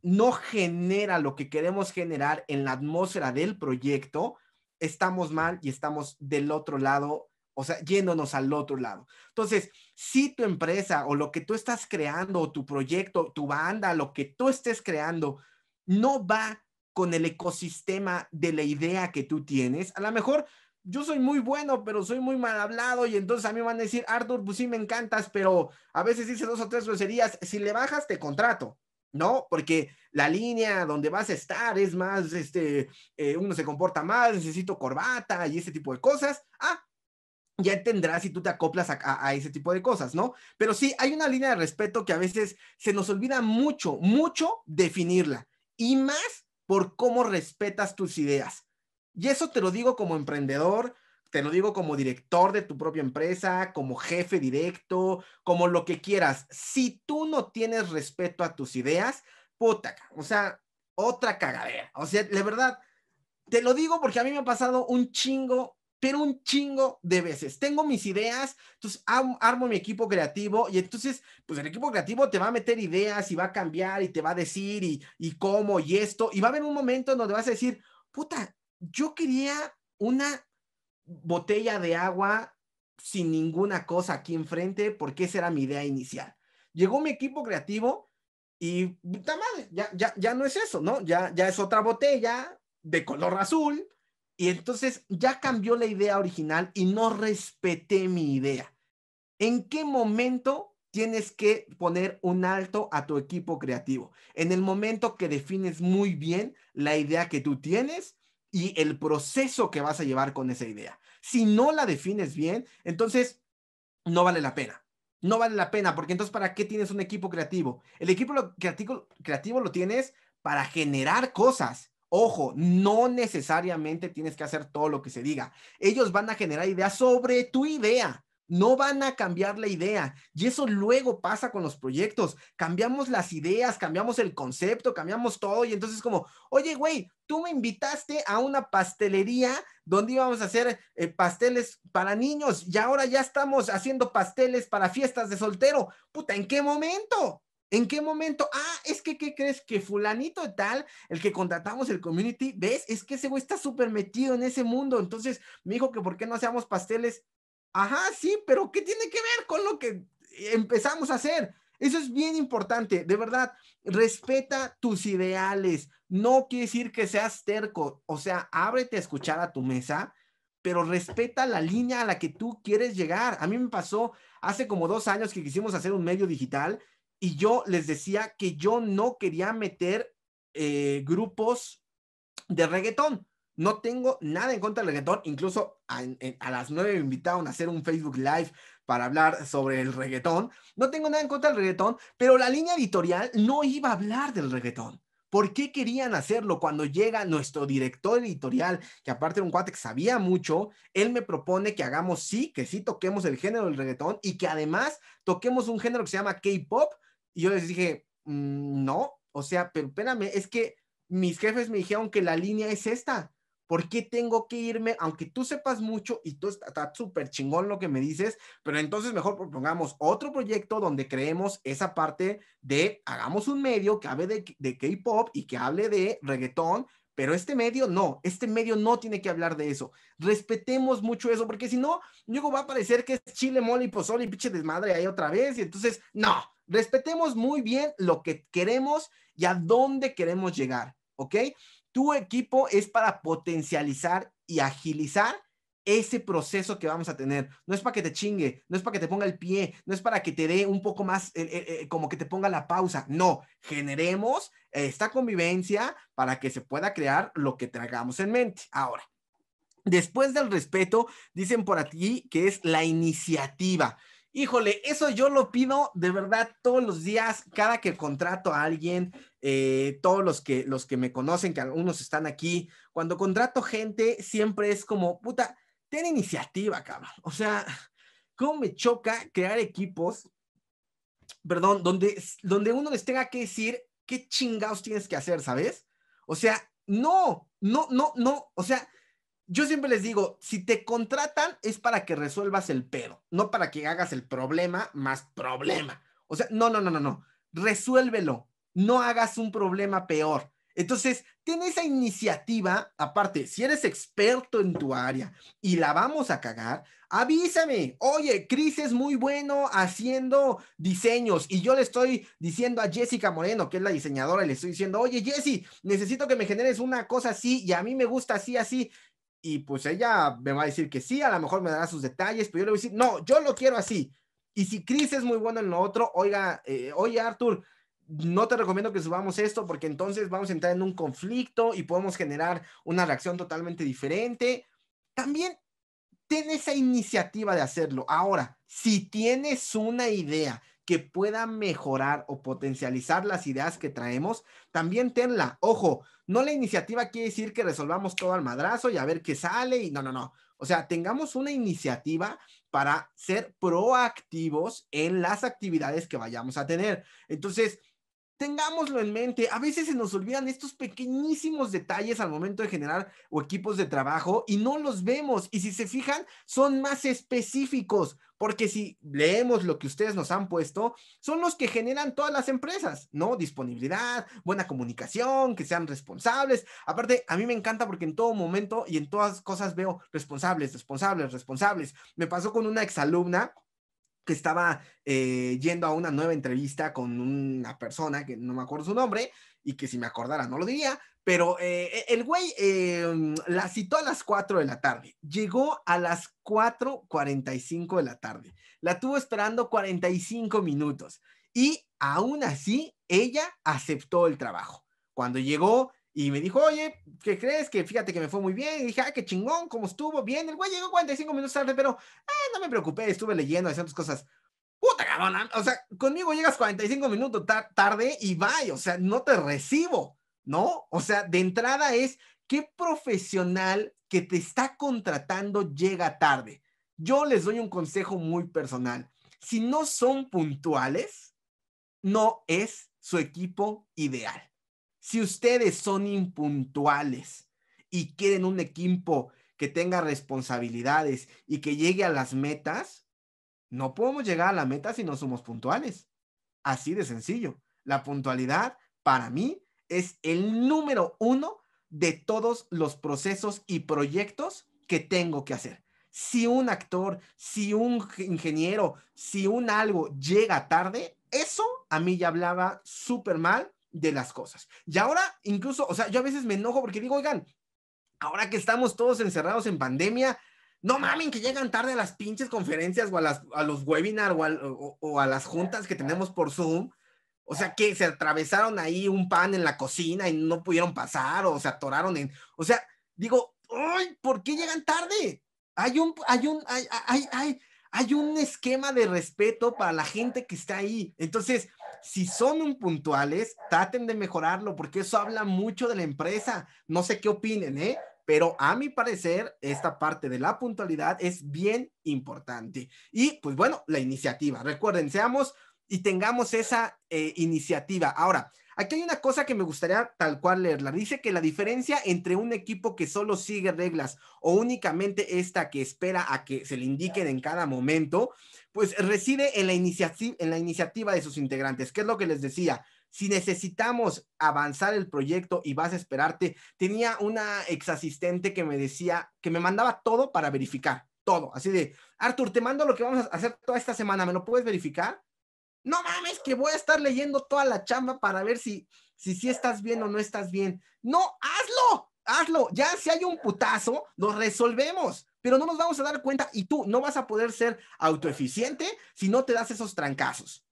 no genera lo que queremos generar en la atmósfera del proyecto, estamos mal y estamos del otro lado, o sea, yéndonos al otro lado. Entonces, si tu empresa o lo que tú estás creando, tu proyecto, tu banda, lo que tú estés creando, no va con el ecosistema de la idea que tú tienes, a lo mejor yo soy muy bueno, pero soy muy mal hablado y entonces a mí me van a decir, Arthur, pues sí me encantas, pero a veces dices dos o tres groserías, si le bajas te contrato. ¿no? Porque la línea donde vas a estar es más, este, eh, uno se comporta más, necesito corbata y ese tipo de cosas. Ah, ya tendrás si tú te acoplas a, a, ese tipo de cosas, ¿no? Pero sí, hay una línea de respeto que a veces se nos olvida mucho, mucho definirla y más por cómo respetas tus ideas. Y eso te lo digo como emprendedor, te lo digo como director de tu propia empresa, como jefe directo, como lo que quieras. Si tú no tienes respeto a tus ideas, puta, o sea, otra cagadera. O sea, la verdad, te lo digo porque a mí me ha pasado un chingo, pero un chingo de veces. Tengo mis ideas, entonces armo mi equipo creativo y entonces, pues el equipo creativo te va a meter ideas y va a cambiar y te va a decir y, y cómo y esto. Y va a haber un momento en donde vas a decir, puta, yo quería una botella de agua sin ninguna cosa aquí enfrente, porque esa era mi idea inicial. Llegó mi equipo creativo y ya, ya, no es eso, ¿no? Ya, ya es otra botella de color azul. Y entonces ya cambió la idea original y no respeté mi idea. ¿En qué momento tienes que poner un alto a tu equipo creativo? En el momento que defines muy bien la idea que tú tienes y el proceso que vas a llevar con esa idea. Si no la defines bien, entonces no vale la pena. No vale la pena, porque entonces ¿para qué tienes un equipo creativo? El equipo creativo lo tienes para generar cosas. Ojo, no necesariamente tienes que hacer todo lo que se diga. Ellos van a generar ideas sobre tu idea. No van a cambiar la idea. Y eso luego pasa con los proyectos. Cambiamos las ideas, cambiamos el concepto, cambiamos todo. Y entonces como, oye, güey, tú me invitaste a una pastelería donde íbamos a hacer eh, pasteles para niños y ahora ya estamos haciendo pasteles para fiestas de soltero. Puta, ¿en qué momento? ¿En qué momento? Ah, es que, ¿qué crees? Que fulanito y tal, el que contratamos el community, ¿ves? Es que ese güey está súper metido en ese mundo. Entonces me dijo que por qué no hacemos pasteles Ajá, sí, pero ¿qué tiene que ver con lo que empezamos a hacer? Eso es bien importante, de verdad, respeta tus ideales. No quiere decir que seas terco, o sea, ábrete a escuchar a tu mesa, pero respeta la línea a la que tú quieres llegar. A mí me pasó hace como dos años que quisimos hacer un medio digital y yo les decía que yo no quería meter eh, grupos de reggaetón no tengo nada en contra del reggaetón, incluso a, las nueve me invitaron a hacer un Facebook Live para hablar sobre el reggaetón. No tengo nada en contra del reggaetón, pero la línea editorial no iba a hablar del reggaetón. ¿Por qué querían hacerlo? Cuando llega nuestro director editorial, que aparte era un cuate que sabía mucho, él me propone que hagamos sí, que sí toquemos el género del reggaetón y que además toquemos un género que se llama K-pop. Y yo les dije, mm, no, o sea, pero espérame, es que mis jefes me dijeron que la línea es esta. ¿Por qué tengo que irme? Aunque tú sepas mucho y tú estás súper chingón lo que me dices, pero entonces mejor propongamos otro proyecto donde creemos esa parte de hagamos un medio que hable de, K-pop y que hable de reggaetón, pero este medio no, este medio no tiene que hablar de eso. Respetemos mucho eso, porque si no, luego va a parecer que es chile, mole y pozole y pinche desmadre ahí otra vez. Y entonces, no, respetemos muy bien lo que queremos y a dónde queremos llegar, ¿ok? tu equipo es para potencializar y agilizar ese proceso que vamos a tener. No es para que te chingue, no es para que te ponga el pie, no es para que te dé un poco más, eh, eh, eh, como que te ponga la pausa. No, generemos esta convivencia para que se pueda crear lo que traigamos en mente. Ahora, después del respeto, dicen por aquí que es la iniciativa. Híjole, eso yo lo pido de verdad todos los días, cada que contrato a alguien, eh, todos los que, los que me conocen, que algunos están aquí, cuando contrato gente, siempre es como, puta, ten iniciativa, cabrón. O sea, cómo me choca crear equipos, perdón, donde, donde uno les tenga que decir qué chingados tienes que hacer, ¿sabes? O sea, no, no, no, no, o sea, yo siempre les digo, si te contratan es para que resuelvas el pedo, no para que hagas el problema más problema. O sea, no, no, no, no, no. Resuélvelo. No hagas un problema peor. Entonces, ten esa iniciativa, aparte, si eres experto en tu área y la vamos a cagar, avísame, oye, Cris es muy bueno haciendo diseños y yo le estoy diciendo a Jessica Moreno, que es la diseñadora, y le estoy diciendo, oye, Jessy, necesito que me generes una cosa así y a mí me gusta así, así, y pues ella me va a decir que sí, a lo mejor me dará sus detalles, pero yo le voy a decir, no, yo lo quiero así. Y si Chris es muy bueno en lo otro, oiga, eh, oye Arthur, no te recomiendo que subamos esto porque entonces vamos a entrar en un conflicto y podemos generar una reacción totalmente diferente. También ten esa iniciativa de hacerlo. Ahora, si tienes una idea que pueda mejorar o potencializar las ideas que traemos, también tenla. Ojo, no la iniciativa quiere decir que resolvamos todo al madrazo y a ver qué sale y no, no, no. O sea, tengamos una iniciativa para ser proactivos en las actividades que vayamos a tener. Entonces, tengámoslo en mente. A veces se nos olvidan estos pequeñísimos detalles al momento de generar o equipos de trabajo y no los vemos. Y si se fijan, son más específicos, porque si leemos lo que ustedes nos han puesto, son los que generan todas las empresas, ¿no? Disponibilidad, buena comunicación, que sean responsables. Aparte, a mí me encanta porque en todo momento y en todas cosas veo responsables, responsables, responsables. Me pasó con una exalumna que estaba eh, yendo a una nueva entrevista con una persona que no me acuerdo su nombre y que si me acordara no lo diría, pero eh, e, el güey em, la citó a las 4 de la tarde, llegó a las 4.45 de la tarde, la tuvo esperando 45 minutos y aún así ella aceptó el trabajo. Cuando llegó, y me dijo, oye, ¿qué crees? Que fíjate que me fue muy bien. Y dije, ah, qué chingón, cómo estuvo, bien. El güey llegó 45 minutos tarde, pero eh, no me preocupé, estuve leyendo, haciendo tus cosas. Puta cabrón, o sea, conmigo llegas 45 minutos tarde y vaya o sea, no te recibo, ¿no? O sea, de entrada es, ¿qué profesional que te está contratando llega tarde? Yo les doy un consejo muy personal. Si no son puntuales, no es su equipo ideal. Si ustedes son impuntuales y quieren un equipo que tenga responsabilidades y que llegue a las metas, no podemos llegar a la meta si no somos puntuales. Así de sencillo. La puntualidad, para mí, es el número uno de todos los procesos y proyectos que tengo que hacer. Si un actor, si un ingeniero, si un algo llega tarde, eso a mí ya hablaba súper mal de las cosas. Y ahora, incluso, o sea, yo a veces me enojo porque digo, oigan, ahora que estamos todos encerrados en pandemia, no mamen que llegan tarde a las pinches conferencias o a, los webinars o, a las juntas que tenemos por Zoom. O sea, que se atravesaron ahí un pan en la cocina y no pudieron pasar o se atoraron en... O sea, digo, ¿Por qué llegan tarde? Hay un, hay un, hay, hay, hay un esquema de respeto para la gente que está ahí. Entonces, si son un puntuales, traten de mejorarlo, porque eso habla mucho de la empresa. No sé qué opinen, ¿eh? Pero a mi parecer, esta parte de la puntualidad es bien importante. Y pues bueno, la iniciativa. Recuerden, seamos y tengamos esa eh, iniciativa. Ahora, Aquí hay una cosa que me gustaría tal cual leerla. Dice que la diferencia entre un equipo que solo sigue reglas o únicamente esta que espera a que se le indiquen en cada momento, pues reside en la, iniciativa, de sus integrantes, ¿Qué es lo que les decía. Si necesitamos avanzar el proyecto y vas a esperarte, tenía una ex asistente que me decía que me mandaba todo para verificar, todo, así de, Arthur, te mando lo que vamos a hacer toda esta semana, ¿me lo puedes verificar? no mames que voy a estar leyendo toda la chamba para ver si, si, si estás bien o no estás bien. No, hazlo, hazlo. Ya si hay un putazo, lo resolvemos, pero no nos vamos a dar cuenta y tú no vas a poder ser autoeficiente si no te das esos trancazos.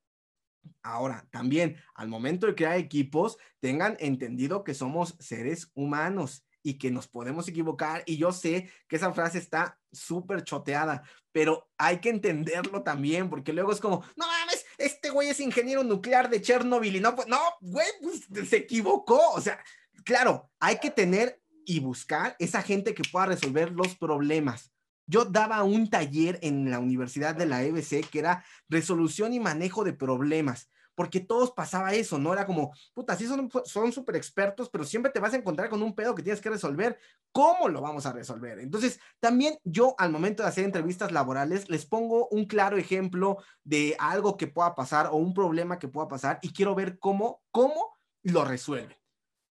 Ahora, también al momento de crear equipos, tengan entendido que somos seres humanos y que nos podemos equivocar. Y yo sé que esa frase está súper choteada, pero hay que entenderlo también, porque luego es como, no mames, este güey es ingeniero nuclear de Chernobyl y no, pues, no, güey, pues, se equivocó. O sea, claro, hay que tener y buscar esa gente que pueda resolver los problemas. Yo daba un taller en la Universidad de la EBC que era resolución y manejo de problemas porque todos pasaba eso, ¿no? Era como, puta, sí son súper expertos, pero siempre te vas a encontrar con un pedo que tienes que resolver. ¿Cómo lo vamos a resolver? Entonces, también yo al momento de hacer entrevistas laborales les pongo un claro ejemplo de algo que pueda pasar o un problema que pueda pasar y quiero ver cómo, cómo lo resuelven.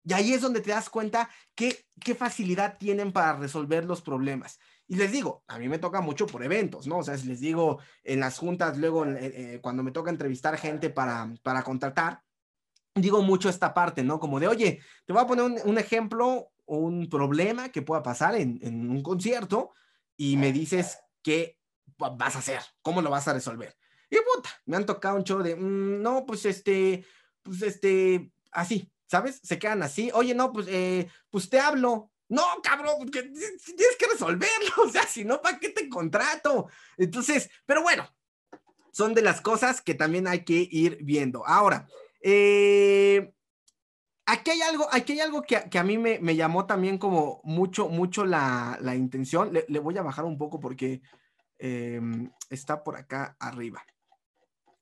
Y ahí es donde te das cuenta qué facilidad tienen para resolver los problemas. Y les digo, a mí me toca mucho por eventos, ¿no? O sea, les digo en las juntas, luego eh, eh, cuando me toca entrevistar gente para, para contratar, digo mucho esta parte, ¿no? Como de, oye, te voy a poner un, un ejemplo, un problema que pueda pasar en, un concierto y me dices qué vas a hacer, cómo lo vas a resolver. Y puta, me han tocado un show de, mm, no, pues este, pues este, así, ¿sabes? Se quedan así, oye, no, pues, eh, pues te hablo, no, cabrón, pues tienes que resolverlo, (laughs) o sea, si no, ¿para qué te contrato? Entonces, pero bueno, son de las cosas que también hay que ir viendo. Ahora, eh, aquí hay algo, aquí hay algo que, a mí me, llamó también como mucho, mucho la, intención. Le, voy a bajar un poco porque em, está por acá arriba.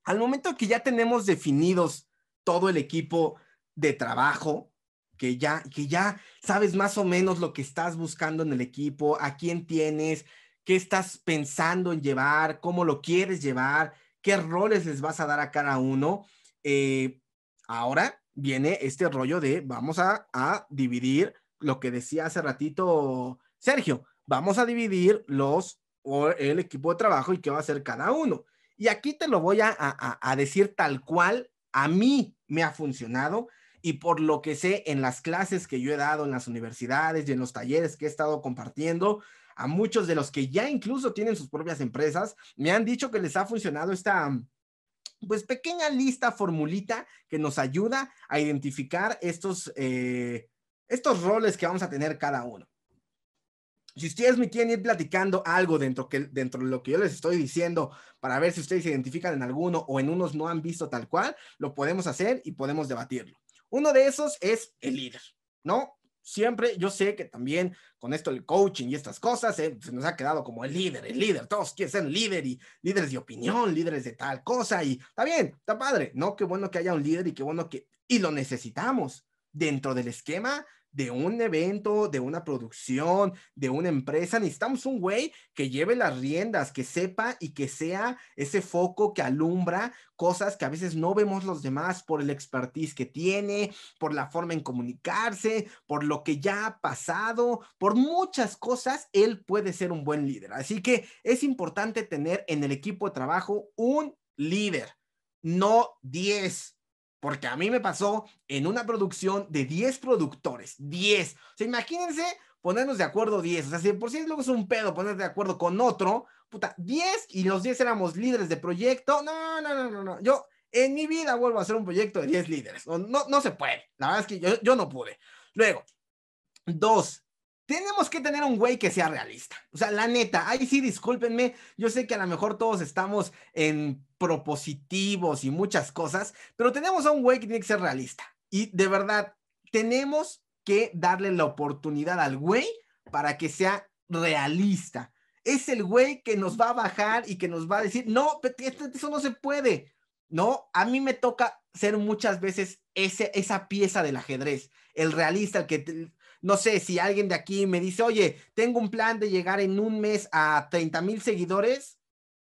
Al momento que ya tenemos definidos todo el equipo de trabajo, que ya, que ya sabes más o menos lo que estás buscando en el equipo, a quién tienes, qué estás pensando en llevar, cómo lo quieres llevar, qué roles les vas a dar a cada uno. Eh, ahora viene este rollo de vamos a, dividir lo que decía hace ratito Sergio, vamos a dividir los o el equipo de trabajo y qué va a hacer cada uno. Y aquí te lo voy a, a decir tal cual a mí me ha funcionado y por lo que sé en las clases que yo he dado en las universidades y en los talleres que he estado compartiendo, a muchos de los que ya incluso tienen sus propias empresas, me han dicho que les ha funcionado esta, pues pequeña lista, formulita que nos ayuda a identificar estos, eh, estos roles que vamos a tener cada uno. Si ustedes me quieren ir platicando algo dentro, que, dentro de lo que yo les estoy diciendo para ver si ustedes se identifican en alguno o en unos no han visto tal cual, lo podemos hacer y podemos debatirlo. Uno de esos es el líder, ¿no? Siempre yo sé que también con esto el coaching y estas cosas eh, se nos ha quedado como el líder, el líder, todos quieren ser líder y líderes de opinión, líderes de tal cosa y está bien, está padre, ¿no? Qué bueno que haya un líder y qué bueno que, y lo necesitamos dentro del esquema de un evento, de una producción, de una empresa, necesitamos un güey que lleve las riendas, que sepa y que sea ese foco que alumbra cosas que a veces no vemos los demás por el expertise que tiene, por la forma en comunicarse, por lo que ya ha pasado, por muchas cosas, él puede ser un buen líder. Así que es importante tener en el equipo de trabajo un líder, no 10 porque a mí me pasó en una producción de 10 productores, 10. O sea, imagínense ponernos de acuerdo 10. O sea, si por si luego es un pedo poner de acuerdo con otro, puta, 10 y los 10 éramos líderes de proyecto. No, no, no, no, no. Yo en mi vida vuelvo a hacer un proyecto de 10 líderes. No, no, se puede. La verdad es que yo, yo no pude. Luego, dos, tenemos que tener un güey que sea realista. O sea, la neta, ahí sí, discúlpenme, yo sé que a lo mejor todos estamos en propositivos y muchas cosas, pero tenemos a un güey que tiene que ser realista. Y de verdad, tenemos que darle la oportunidad al güey para que sea realista. Es el güey que nos va a bajar y que nos va a decir, no, eso no se puede. No, a mí me toca ser muchas veces ese, esa pieza del ajedrez, el realista, el que, no sé, si alguien de aquí me dice, oye, tengo un plan de llegar en un mes a 30 mil seguidores,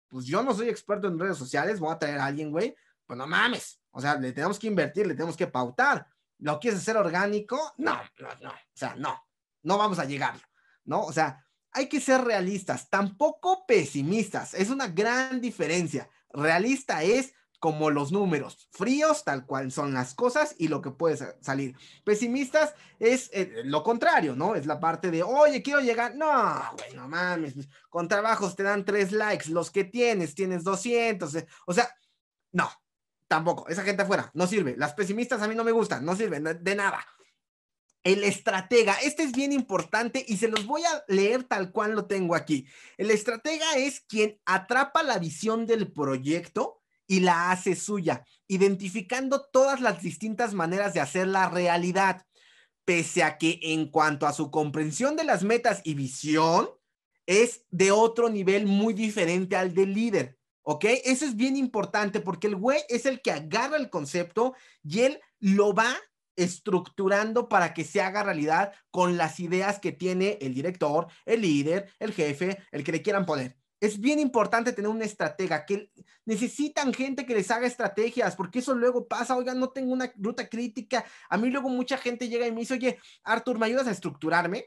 pues yo no soy experto en redes sociales, voy a traer a alguien, güey, pues no mames, o sea, le tenemos que invertir, le tenemos que pautar. ¿Lo quieres hacer orgánico? No, no, no, o sea, no, no vamos a llegar, ¿no? O sea, hay que ser realistas, tampoco pesimistas, es una gran diferencia. Realista es, como los números, fríos tal cual son las cosas y lo que puede salir. Pesimistas es eh, lo contrario, ¿no? Es la parte de, oye, quiero llegar, no, güey, no mames, pues, con trabajos te dan tres likes, los que tienes, tienes 200, eh, o sea, no, tampoco, esa gente afuera, no sirve, las pesimistas a mí no me gustan, no sirven de nada. El estratega, este es bien importante y se los voy a leer tal cual lo tengo aquí. El estratega es quien atrapa la visión del proyecto y la hace suya, identificando todas las distintas maneras de hacerla realidad, pese a que en cuanto a su comprensión de las metas y visión, es de otro nivel muy diferente al del líder. ¿Ok? Eso es bien importante porque el güey es el que agarra el concepto y él lo va estructurando para que se haga realidad con las ideas que tiene el director, el líder, el jefe, el que le quieran poner es bien importante tener una estratega, que necesitan gente que les haga estrategias, porque eso luego pasa, oiga, no tengo una ruta crítica. A mí luego mucha gente llega y me dice, oye, Arthur, ¿me ayudas a estructurarme?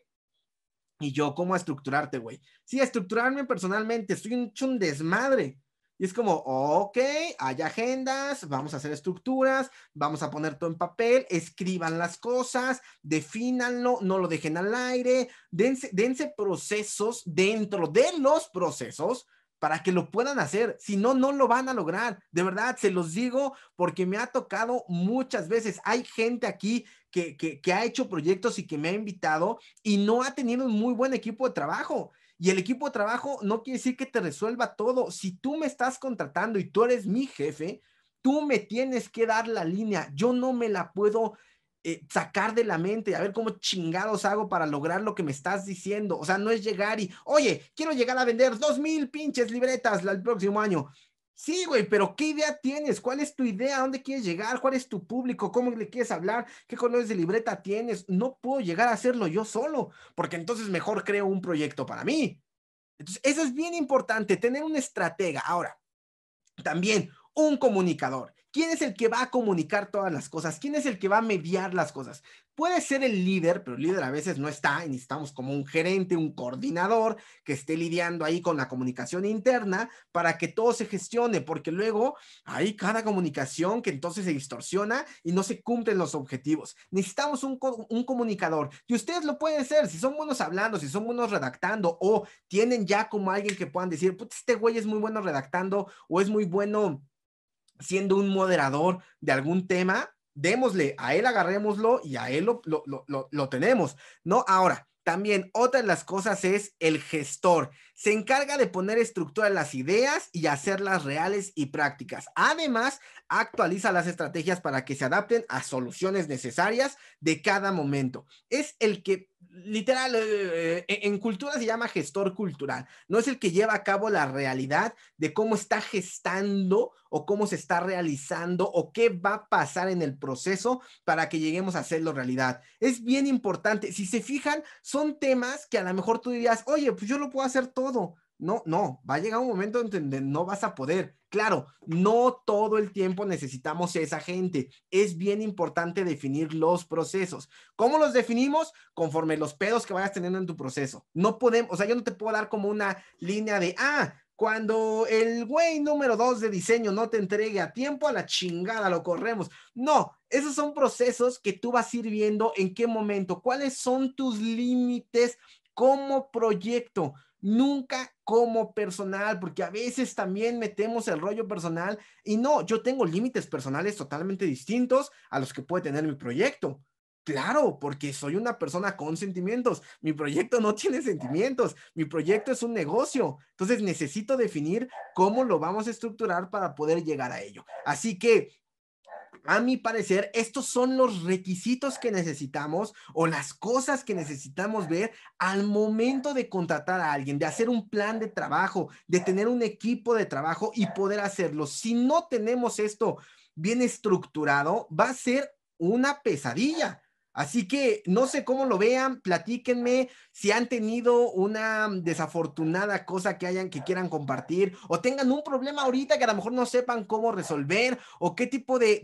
Y yo, ¿cómo estructurarte, güey? Sí, a estructurarme personalmente, estoy hecho un desmadre. Y es como, ok, hay agendas, vamos a hacer estructuras, vamos a poner todo en papel, escriban las cosas, definanlo, no lo dejen al aire, dense, dense procesos dentro de los procesos para que lo puedan hacer. Si no, no lo van a lograr. De verdad, se los digo porque me ha tocado muchas veces. Hay gente aquí que, que, ha hecho proyectos y que me ha invitado y no ha tenido un muy buen equipo de trabajo. Y el equipo de trabajo no quiere decir que te resuelva todo. Si tú me estás contratando y tú eres mi jefe, tú me tienes que dar la línea. Yo no me la puedo eh, sacar de la mente, y a ver cómo chingados hago para lograr lo que me estás diciendo. O sea, no es llegar y, oye, quiero llegar a vender dos mil pinches libretas el próximo año. Sí, güey, pero ¿qué idea tienes? ¿Cuál es tu idea? ¿A dónde quieres llegar? ¿Cuál es tu público? ¿Cómo le quieres hablar? ¿Qué colores de libreta tienes? No puedo llegar a hacerlo yo solo, porque entonces mejor creo un proyecto para mí. Entonces, eso es bien importante, tener un estratega. Ahora, también un comunicador. ¿Quién es el que va a comunicar todas las cosas? ¿Quién es el que va a mediar las cosas? Puede ser el líder, pero el líder a veces no está necesitamos como un gerente, un coordinador que esté lidiando ahí con la comunicación interna para que todo se gestione, porque luego hay cada comunicación que entonces se distorsiona y no se cumplen los objetivos. Necesitamos un, comunicador y ustedes lo pueden ser si son buenos hablando, si son buenos redactando o tienen ya como alguien que puedan decir, este güey es muy bueno redactando o es muy bueno siendo un moderador de algún tema, démosle, a él agarrémoslo y a él lo, tenemos, ¿no? Ahora, también otra de las cosas es el gestor. Se encarga de poner estructura en las ideas y hacerlas reales y prácticas. Además, actualiza las estrategias para que se adapten a soluciones necesarias de cada momento. Es el que literal, eh, eh, en cultura se llama gestor cultural, no es el que lleva a cabo la realidad de cómo está gestando o cómo se está realizando o qué va a pasar en el proceso para que lleguemos a hacerlo realidad. Es bien importante, si se fijan, son temas que a lo mejor tú dirías, oye, pues yo lo puedo hacer todo. No, no, va a llegar un momento en donde no vas a poder. Claro, no todo el tiempo necesitamos esa gente. Es bien importante definir los procesos. ¿Cómo los definimos? Conforme los pedos que vayas teniendo en tu proceso. No podemos, o sea, yo no te puedo dar como una línea de, ah, cuando el güey número dos de diseño no te entregue a tiempo, a la chingada lo corremos. No, esos son procesos que tú vas a ir viendo en qué momento, cuáles son tus límites como proyecto nunca como personal, porque a veces también metemos el rollo personal y no, yo tengo límites personales totalmente distintos a los que puede tener mi proyecto. Claro, porque soy una persona con sentimientos. Mi proyecto no tiene sentimientos. Mi proyecto es un negocio. Entonces necesito definir cómo lo vamos a estructurar para poder llegar a ello. Así que a mi parecer, estos son los requisitos que necesitamos o las cosas que necesitamos ver al momento de contratar a alguien, de hacer un plan de trabajo, de tener un equipo de trabajo y poder hacerlo. Si no tenemos esto bien estructurado, va a ser una pesadilla Así que no sé cómo lo vean, platíquenme si han tenido una desafortunada cosa que hayan que quieran compartir o tengan un problema ahorita que a lo mejor no sepan cómo resolver o qué tipo de,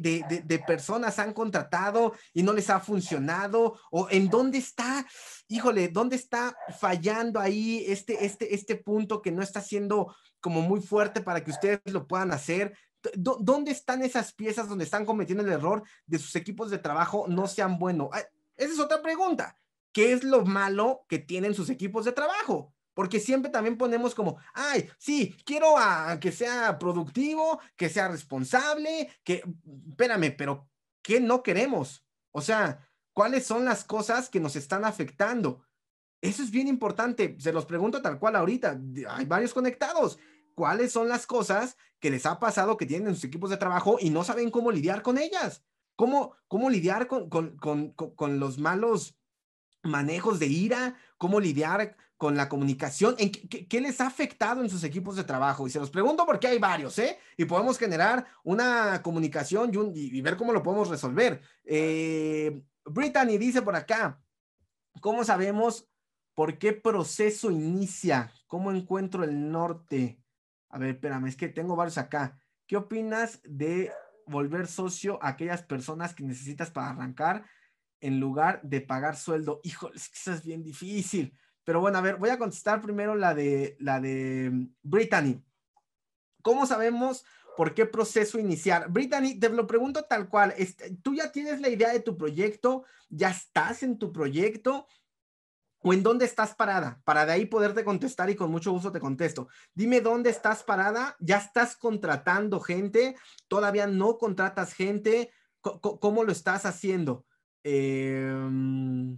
personas han contratado y no les ha funcionado o en dónde está, híjole, dónde está fallando ahí este, este, este punto que no está siendo como muy fuerte para que ustedes lo puedan hacer. ¿Dónde están esas piezas donde están cometiendo el error de sus equipos de trabajo no sean buenos? Ah, esa es otra pregunta. ¿Qué es lo malo que tienen sus equipos de trabajo? Porque siempre también ponemos como, ay, sí, quiero que sea productivo, que sea responsable, que, espérame, pero ¿qué no queremos? O sea, ¿cuáles son las cosas que nos están afectando? Eso es bien importante, se los pregunto tal cual ahorita, hay varios conectados cuáles son las cosas que les ha pasado que tienen en sus equipos de trabajo y no saben cómo lidiar con ellas. ¿Cómo, cómo lidiar con, los malos manejos de ira? ¿Cómo lidiar con la comunicación, qué, les ha afectado en sus equipos de trabajo? Y se los pregunto porque hay varios, ¿eh? Y podemos generar una comunicación y, ver cómo lo podemos resolver. Eh, Brittany dice por acá, ¿cómo sabemos por qué proceso inicia? ¿Cómo encuentro el norte? A ver, espérame, es que tengo varios acá. ¿Qué opinas de volver socio a aquellas personas que necesitas para arrancar en lugar de pagar sueldo? Híjole, es que es bien difícil. Pero bueno, a ver, voy a contestar primero la de, la de mm, Brittany. ¿Cómo sabemos por qué proceso iniciar? Brittany, te lo pregunto tal cual. Este, ¿Tú ya tienes la idea de tu proyecto? ¿Ya estás en tu proyecto? o en dónde estás parada, para de ahí poderte contestar y con mucho gusto te contesto. Dime dónde estás parada, ya estás contratando gente, todavía no contratas gente, ¿cómo, lo estás haciendo? Em,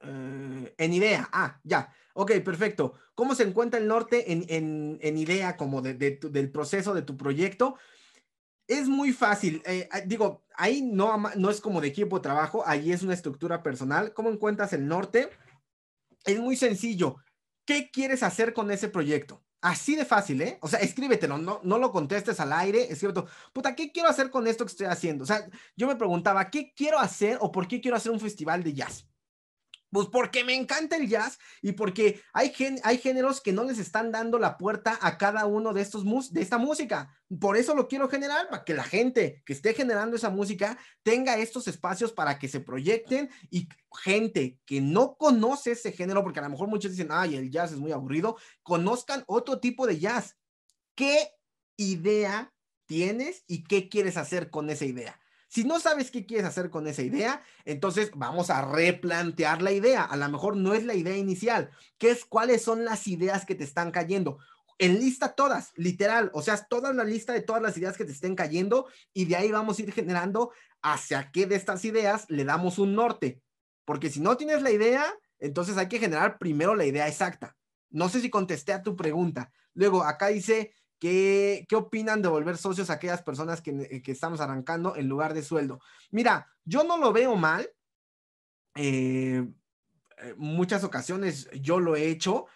eh, en idea, ah, ya, ok, perfecto. ¿Cómo se encuentra el norte en, en, en idea como de, del proceso de tu proyecto? Es muy fácil. Eh, ah, digo, ahí no, no es como de equipo de trabajo, ahí es una estructura personal. ¿Cómo encuentras el norte? Es muy sencillo. ¿Qué quieres hacer con ese proyecto? Así de fácil, ¿eh? O sea, escríbetelo, no, no lo contestes al aire, cierto, Puta, ¿qué quiero hacer con esto que estoy haciendo? O sea, yo me preguntaba, ¿qué quiero hacer o por qué quiero hacer un festival de jazz? Pues porque me encanta el jazz y porque hay, hay géneros que no les están dando la puerta a cada uno de estos de esta música. Por eso lo quiero generar, para que la gente que esté generando esa música tenga estos espacios para que se proyecten y gente que no conoce ese género, porque a lo mejor muchos dicen, ay, el jazz es muy aburrido, conozcan otro tipo de jazz. ¿Qué idea tienes y qué quieres hacer con esa idea? Si no sabes qué quieres hacer con esa idea, entonces vamos a replantear la idea. A lo mejor no es la idea inicial, que es cuáles son las ideas que te están cayendo. Enlista todas, literal, o sea, toda la lista de todas las ideas que te estén cayendo y de ahí vamos a ir generando hacia qué de estas ideas le damos un norte. Porque si no tienes la idea, entonces hay que generar primero la idea exacta. No sé si contesté a tu pregunta. Luego, acá dice, ¿Qué, ¿Qué, opinan de volver socios a aquellas personas que, eh, que, estamos arrancando en lugar de sueldo? Mira, yo no lo veo mal. Eh, eh, muchas ocasiones yo lo he hecho,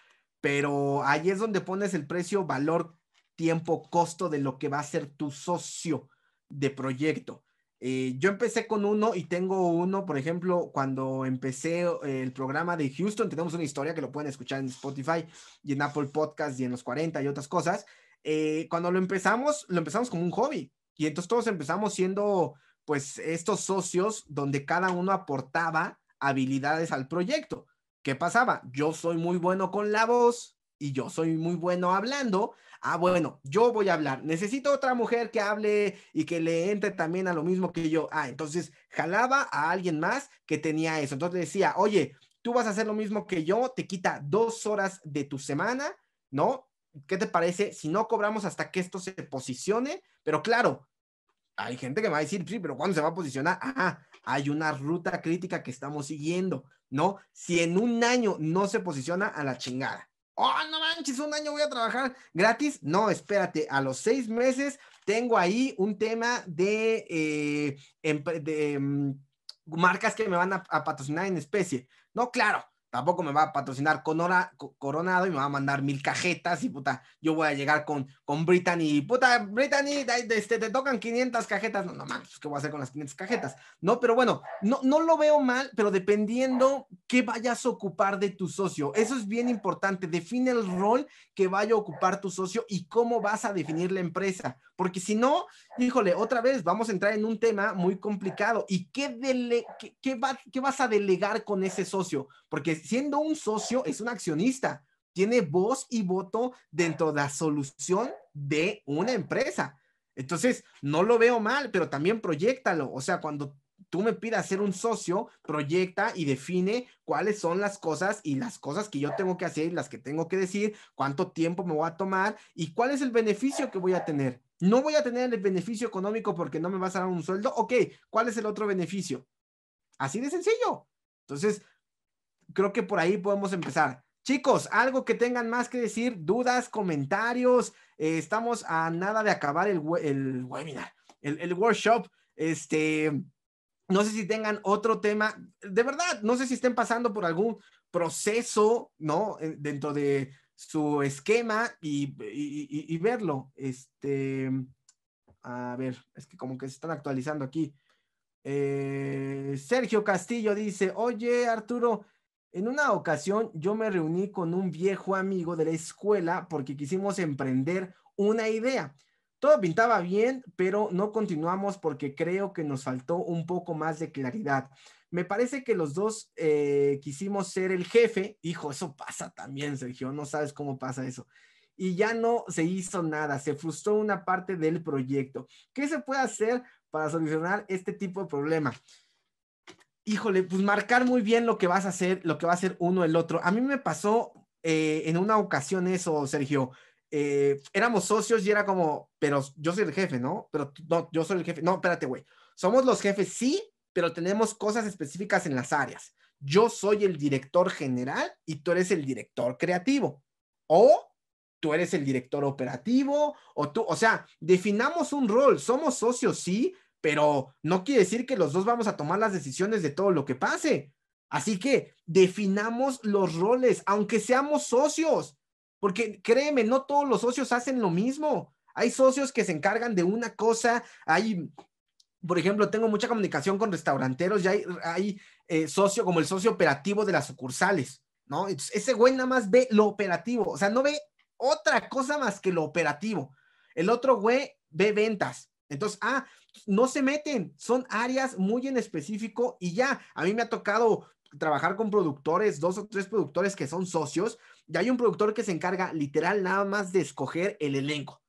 pero ahí es donde pones el precio, valor, tiempo, costo de lo que va a ser tu socio de proyecto. yo empecé con uno y tengo uno, por ejemplo, cuando empecé el programa de Houston, tenemos una historia que lo pueden escuchar en Spotify y en Apple Podcast y en los 40 y otras cosas. Eh, cuando lo empezamos, lo empezamos como un hobby. Y entonces todos empezamos siendo, pues, estos socios donde cada uno aportaba habilidades al proyecto. ¿Qué pasaba? Yo soy muy bueno con la voz y yo soy muy bueno hablando. Ah, bueno, yo voy a hablar. Necesito otra mujer que hable y que le entre también a lo mismo que yo. Ah, entonces jalaba a alguien más que tenía eso. Entonces decía, oye, tú vas a hacer lo mismo que yo, te quita dos horas de tu semana, ¿no? ¿qué te parece si no cobramos hasta que esto se posicione? Pero claro, hay gente que va a decir, sí, pero ¿cuándo se va a posicionar? Ah, hay una ruta crítica que estamos siguiendo, ¿no? Si en un año no se posiciona a la chingada. Oh, no manches, un año voy a trabajar gratis. No, espérate, a los seis meses tengo ahí un tema de, eh, mm, marcas que me van a patrocinar en especie. No, claro, Tampoco me va a patrocinar Conora, Coronado y me va a mandar mil cajetas y puta, yo voy a llegar con, con Brittany. Puta, Brittany, este, te tocan 500 cajetas. No, no mames, pues, ¿qué voy a hacer con las 500 cajetas? No, pero bueno, no, no lo veo mal, pero dependiendo qué vayas a ocupar de tu socio. Eso es bien importante. Define el rol que vaya a ocupar tu socio y cómo vas a definir la empresa. Porque si no, híjole, otra vez vamos a entrar en un tema muy complicado. ¿Y qué, qué, qué vas a delegar con ese socio? Porque siendo un socio es un accionista, tiene voz y voto dentro de la solución de una empresa. Entonces, no lo veo mal, pero también proyectalo. O sea, cuando tú me pidas ser un socio, proyecta y define cuáles son las cosas y las cosas que yo tengo que hacer y las que tengo que decir, cuánto tiempo me voy a tomar y cuál es el beneficio que voy a tener. No voy a tener el beneficio económico porque no me vas a dar un sueldo. Ok, ¿cuál es el otro beneficio? Así de sencillo. Entonces, creo que por ahí podemos empezar. Chicos, algo que tengan más que decir, dudas, comentarios. Eh, estamos a nada de acabar el, webinar, el, workshop. Este, no sé si tengan otro tema. De verdad, no sé si estén pasando por algún proceso, ¿no? Eh, dentro de su esquema y, verlo. Este, a ver, es que como que se están actualizando aquí. Eh, Sergio Castillo dice, oye Arturo, en una ocasión yo me reuní con un viejo amigo de la escuela porque quisimos emprender una idea. Todo pintaba bien, pero no continuamos porque creo que nos faltó un poco más de claridad. Me parece que los dos eh, quisimos ser el jefe. Hijo, eso pasa también, Sergio, no sabes cómo pasa eso. Y ya no se hizo nada, se frustró una parte del proyecto. ¿Qué se puede hacer para solucionar este tipo de problema? híjole, pues marcar muy bien lo que vas a hacer, lo que va a hacer uno el otro. A mí me pasó eh, en una ocasión eso, Sergio. Eh, éramos socios y era como, pero yo soy el jefe, ¿no? Pero no, yo soy el jefe. No, espérate, güey. Somos los jefes, sí, pero tenemos cosas específicas en las áreas. Yo soy el director general y tú eres el director creativo. O tú eres el director operativo, o tú, o sea, definamos un rol. Somos socios, sí, pero no quiere decir que los dos vamos a tomar las decisiones de todo lo que pase. Así que definamos los roles, aunque seamos socios, porque créeme, no todos los socios hacen lo mismo. Hay socios que se encargan de una cosa, hay por ejemplo, tengo mucha comunicación con restauranteros y hay, eh, socios como el socio operativo de las sucursales, ¿no? ese güey nada más ve lo operativo, o sea, no ve otra cosa más que lo operativo. El otro güey ve ventas, entonces, ah, no se meten, son áreas muy en específico y ya, a mí me ha tocado trabajar con productores, dos o tres productores que son socios, y hay un productor que se encarga literal nada más de escoger el elenco,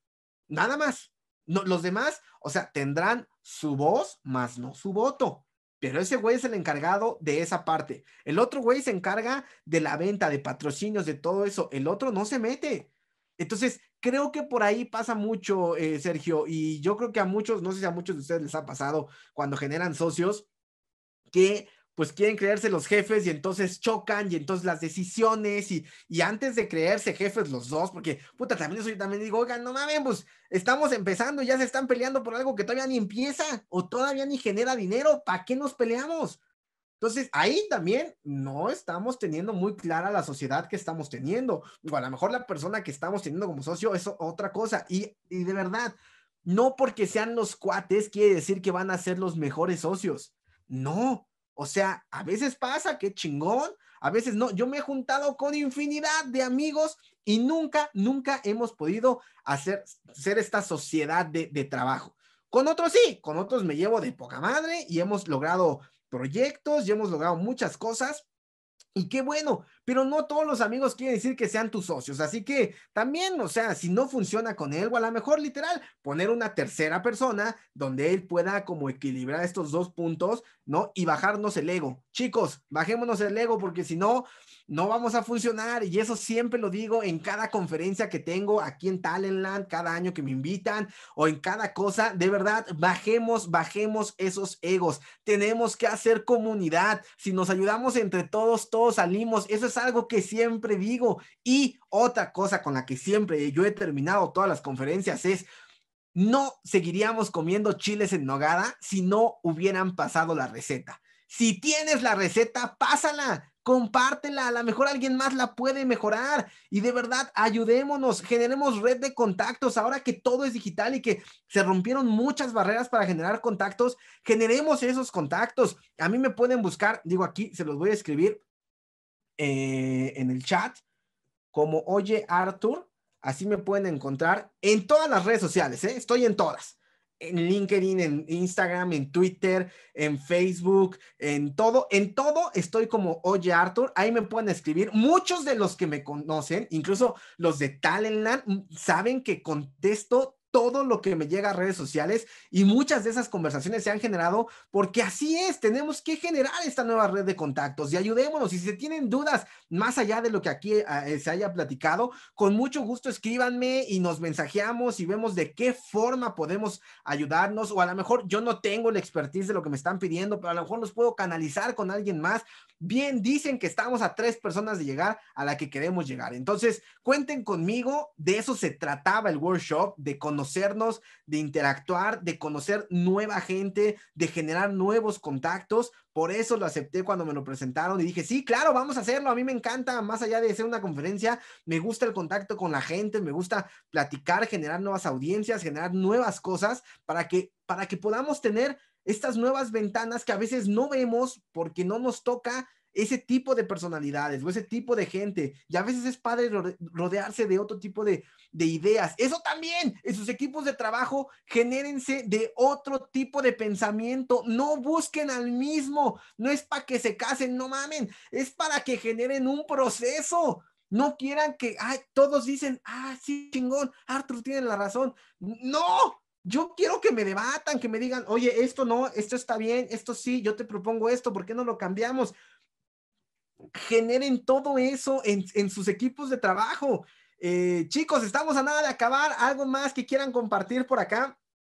nada más. los demás, o sea, tendrán su voz, más no su voto. Pero ese güey es el encargado de esa parte. El otro güey se encarga de la venta, de patrocinios, de todo eso. El otro no se mete. Entonces, creo que por ahí pasa mucho, eh, Sergio, y yo creo que a muchos, no sé si a muchos de ustedes les ha pasado cuando generan socios, que pues quieren creerse los jefes y entonces chocan y entonces las decisiones y, y antes de creerse jefes los dos, porque puta, también eso yo también digo, oigan, no mames, pues estamos empezando, ya se están peleando por algo que todavía ni empieza o todavía ni genera dinero, ¿para qué nos peleamos? Entonces, ahí también no estamos teniendo muy clara la sociedad que estamos teniendo. O a lo mejor la persona que estamos teniendo como socio es otra cosa. Y, y de verdad, no porque sean los cuates quiere decir que van a ser los mejores socios. No. O sea, a veces pasa, qué chingón, a veces no. Yo me he juntado con infinidad de amigos y nunca, nunca hemos podido hacer ser esta sociedad de, de, trabajo. Con otros sí, con otros me llevo de poca madre y hemos logrado proyectos, ya hemos logrado muchas cosas y qué bueno, pero no todos los amigos quieren decir que sean tus socios. Así que también, o sea, si no funciona con él, o a lo mejor literal, poner una tercera persona donde él pueda como equilibrar estos dos puntos, ¿no? Y bajarnos el ego. Chicos, bajémonos el ego porque si no, no vamos a funcionar. Y eso siempre lo digo en cada conferencia que tengo aquí en Talentland, cada año que me invitan o en cada cosa. De verdad, bajemos, bajemos esos egos. Tenemos que hacer comunidad. Si nos ayudamos entre todos, todos salimos. Eso es algo que siempre digo. Y otra cosa con la que siempre yo he terminado todas las conferencias es, no seguiríamos comiendo chiles en nogada si no hubieran pasado la receta. Si tienes la receta, pásala, compártela, a lo mejor alguien más la puede mejorar y de verdad ayudémonos, generemos red de contactos ahora que todo es digital y que se rompieron muchas barreras para generar contactos, generemos esos contactos. A mí me pueden buscar, digo aquí, se los voy a escribir eh, en el chat como Oye Arthur. Así me pueden encontrar en todas las redes sociales, ¿eh? estoy en todas. En LinkedIn, en Instagram, en Twitter, en Facebook, en todo, en todo estoy como Oye Arthur. Ahí me pueden escribir. Muchos de los que me conocen, incluso los de Talentland, saben que contesto todo lo que me llega a redes sociales y muchas de esas conversaciones se han generado porque así es, tenemos que generar esta nueva red de contactos y ayudémonos. Y si se tienen dudas más allá de lo que aquí ah, eh, se haya platicado, con mucho gusto escríbanme y nos mensajeamos y vemos de qué forma podemos ayudarnos o a lo mejor yo no tengo la expertise de lo que me están pidiendo, pero a lo mejor los puedo canalizar con alguien más. Bien, dicen que estamos a tres personas de llegar a la que queremos llegar. Entonces, cuenten conmigo, de eso se trataba el workshop, de conocer conocernos, de interactuar, de conocer nueva gente, de generar nuevos contactos. Por eso lo acepté cuando me lo presentaron y dije, sí, claro, vamos a hacerlo. A mí me encanta, más allá de hacer una conferencia, me gusta el contacto con la gente, me gusta platicar, generar nuevas audiencias, generar nuevas cosas para que, para que podamos tener estas nuevas ventanas que a veces no vemos porque no nos toca ese tipo de personalidades o ese tipo de gente. Y a veces es padre rodearse de otro tipo de, ideas. Eso también, en sus equipos de trabajo, genérense de otro tipo de pensamiento. No busquen al mismo. No es para que se casen, no mamen. Es para que generen un proceso. No quieran que, ay, todos dicen, ah, sí, chingón, Arthur tiene la razón. No, yo quiero que me debatan, que me digan, oye, esto no, esto está bien, esto sí, yo te propongo esto, ¿por qué no lo cambiamos? generen todo eso en, sus equipos de trabajo. Eh, chicos, estamos a nada de acabar. ¿Algo más que quieran compartir por acá?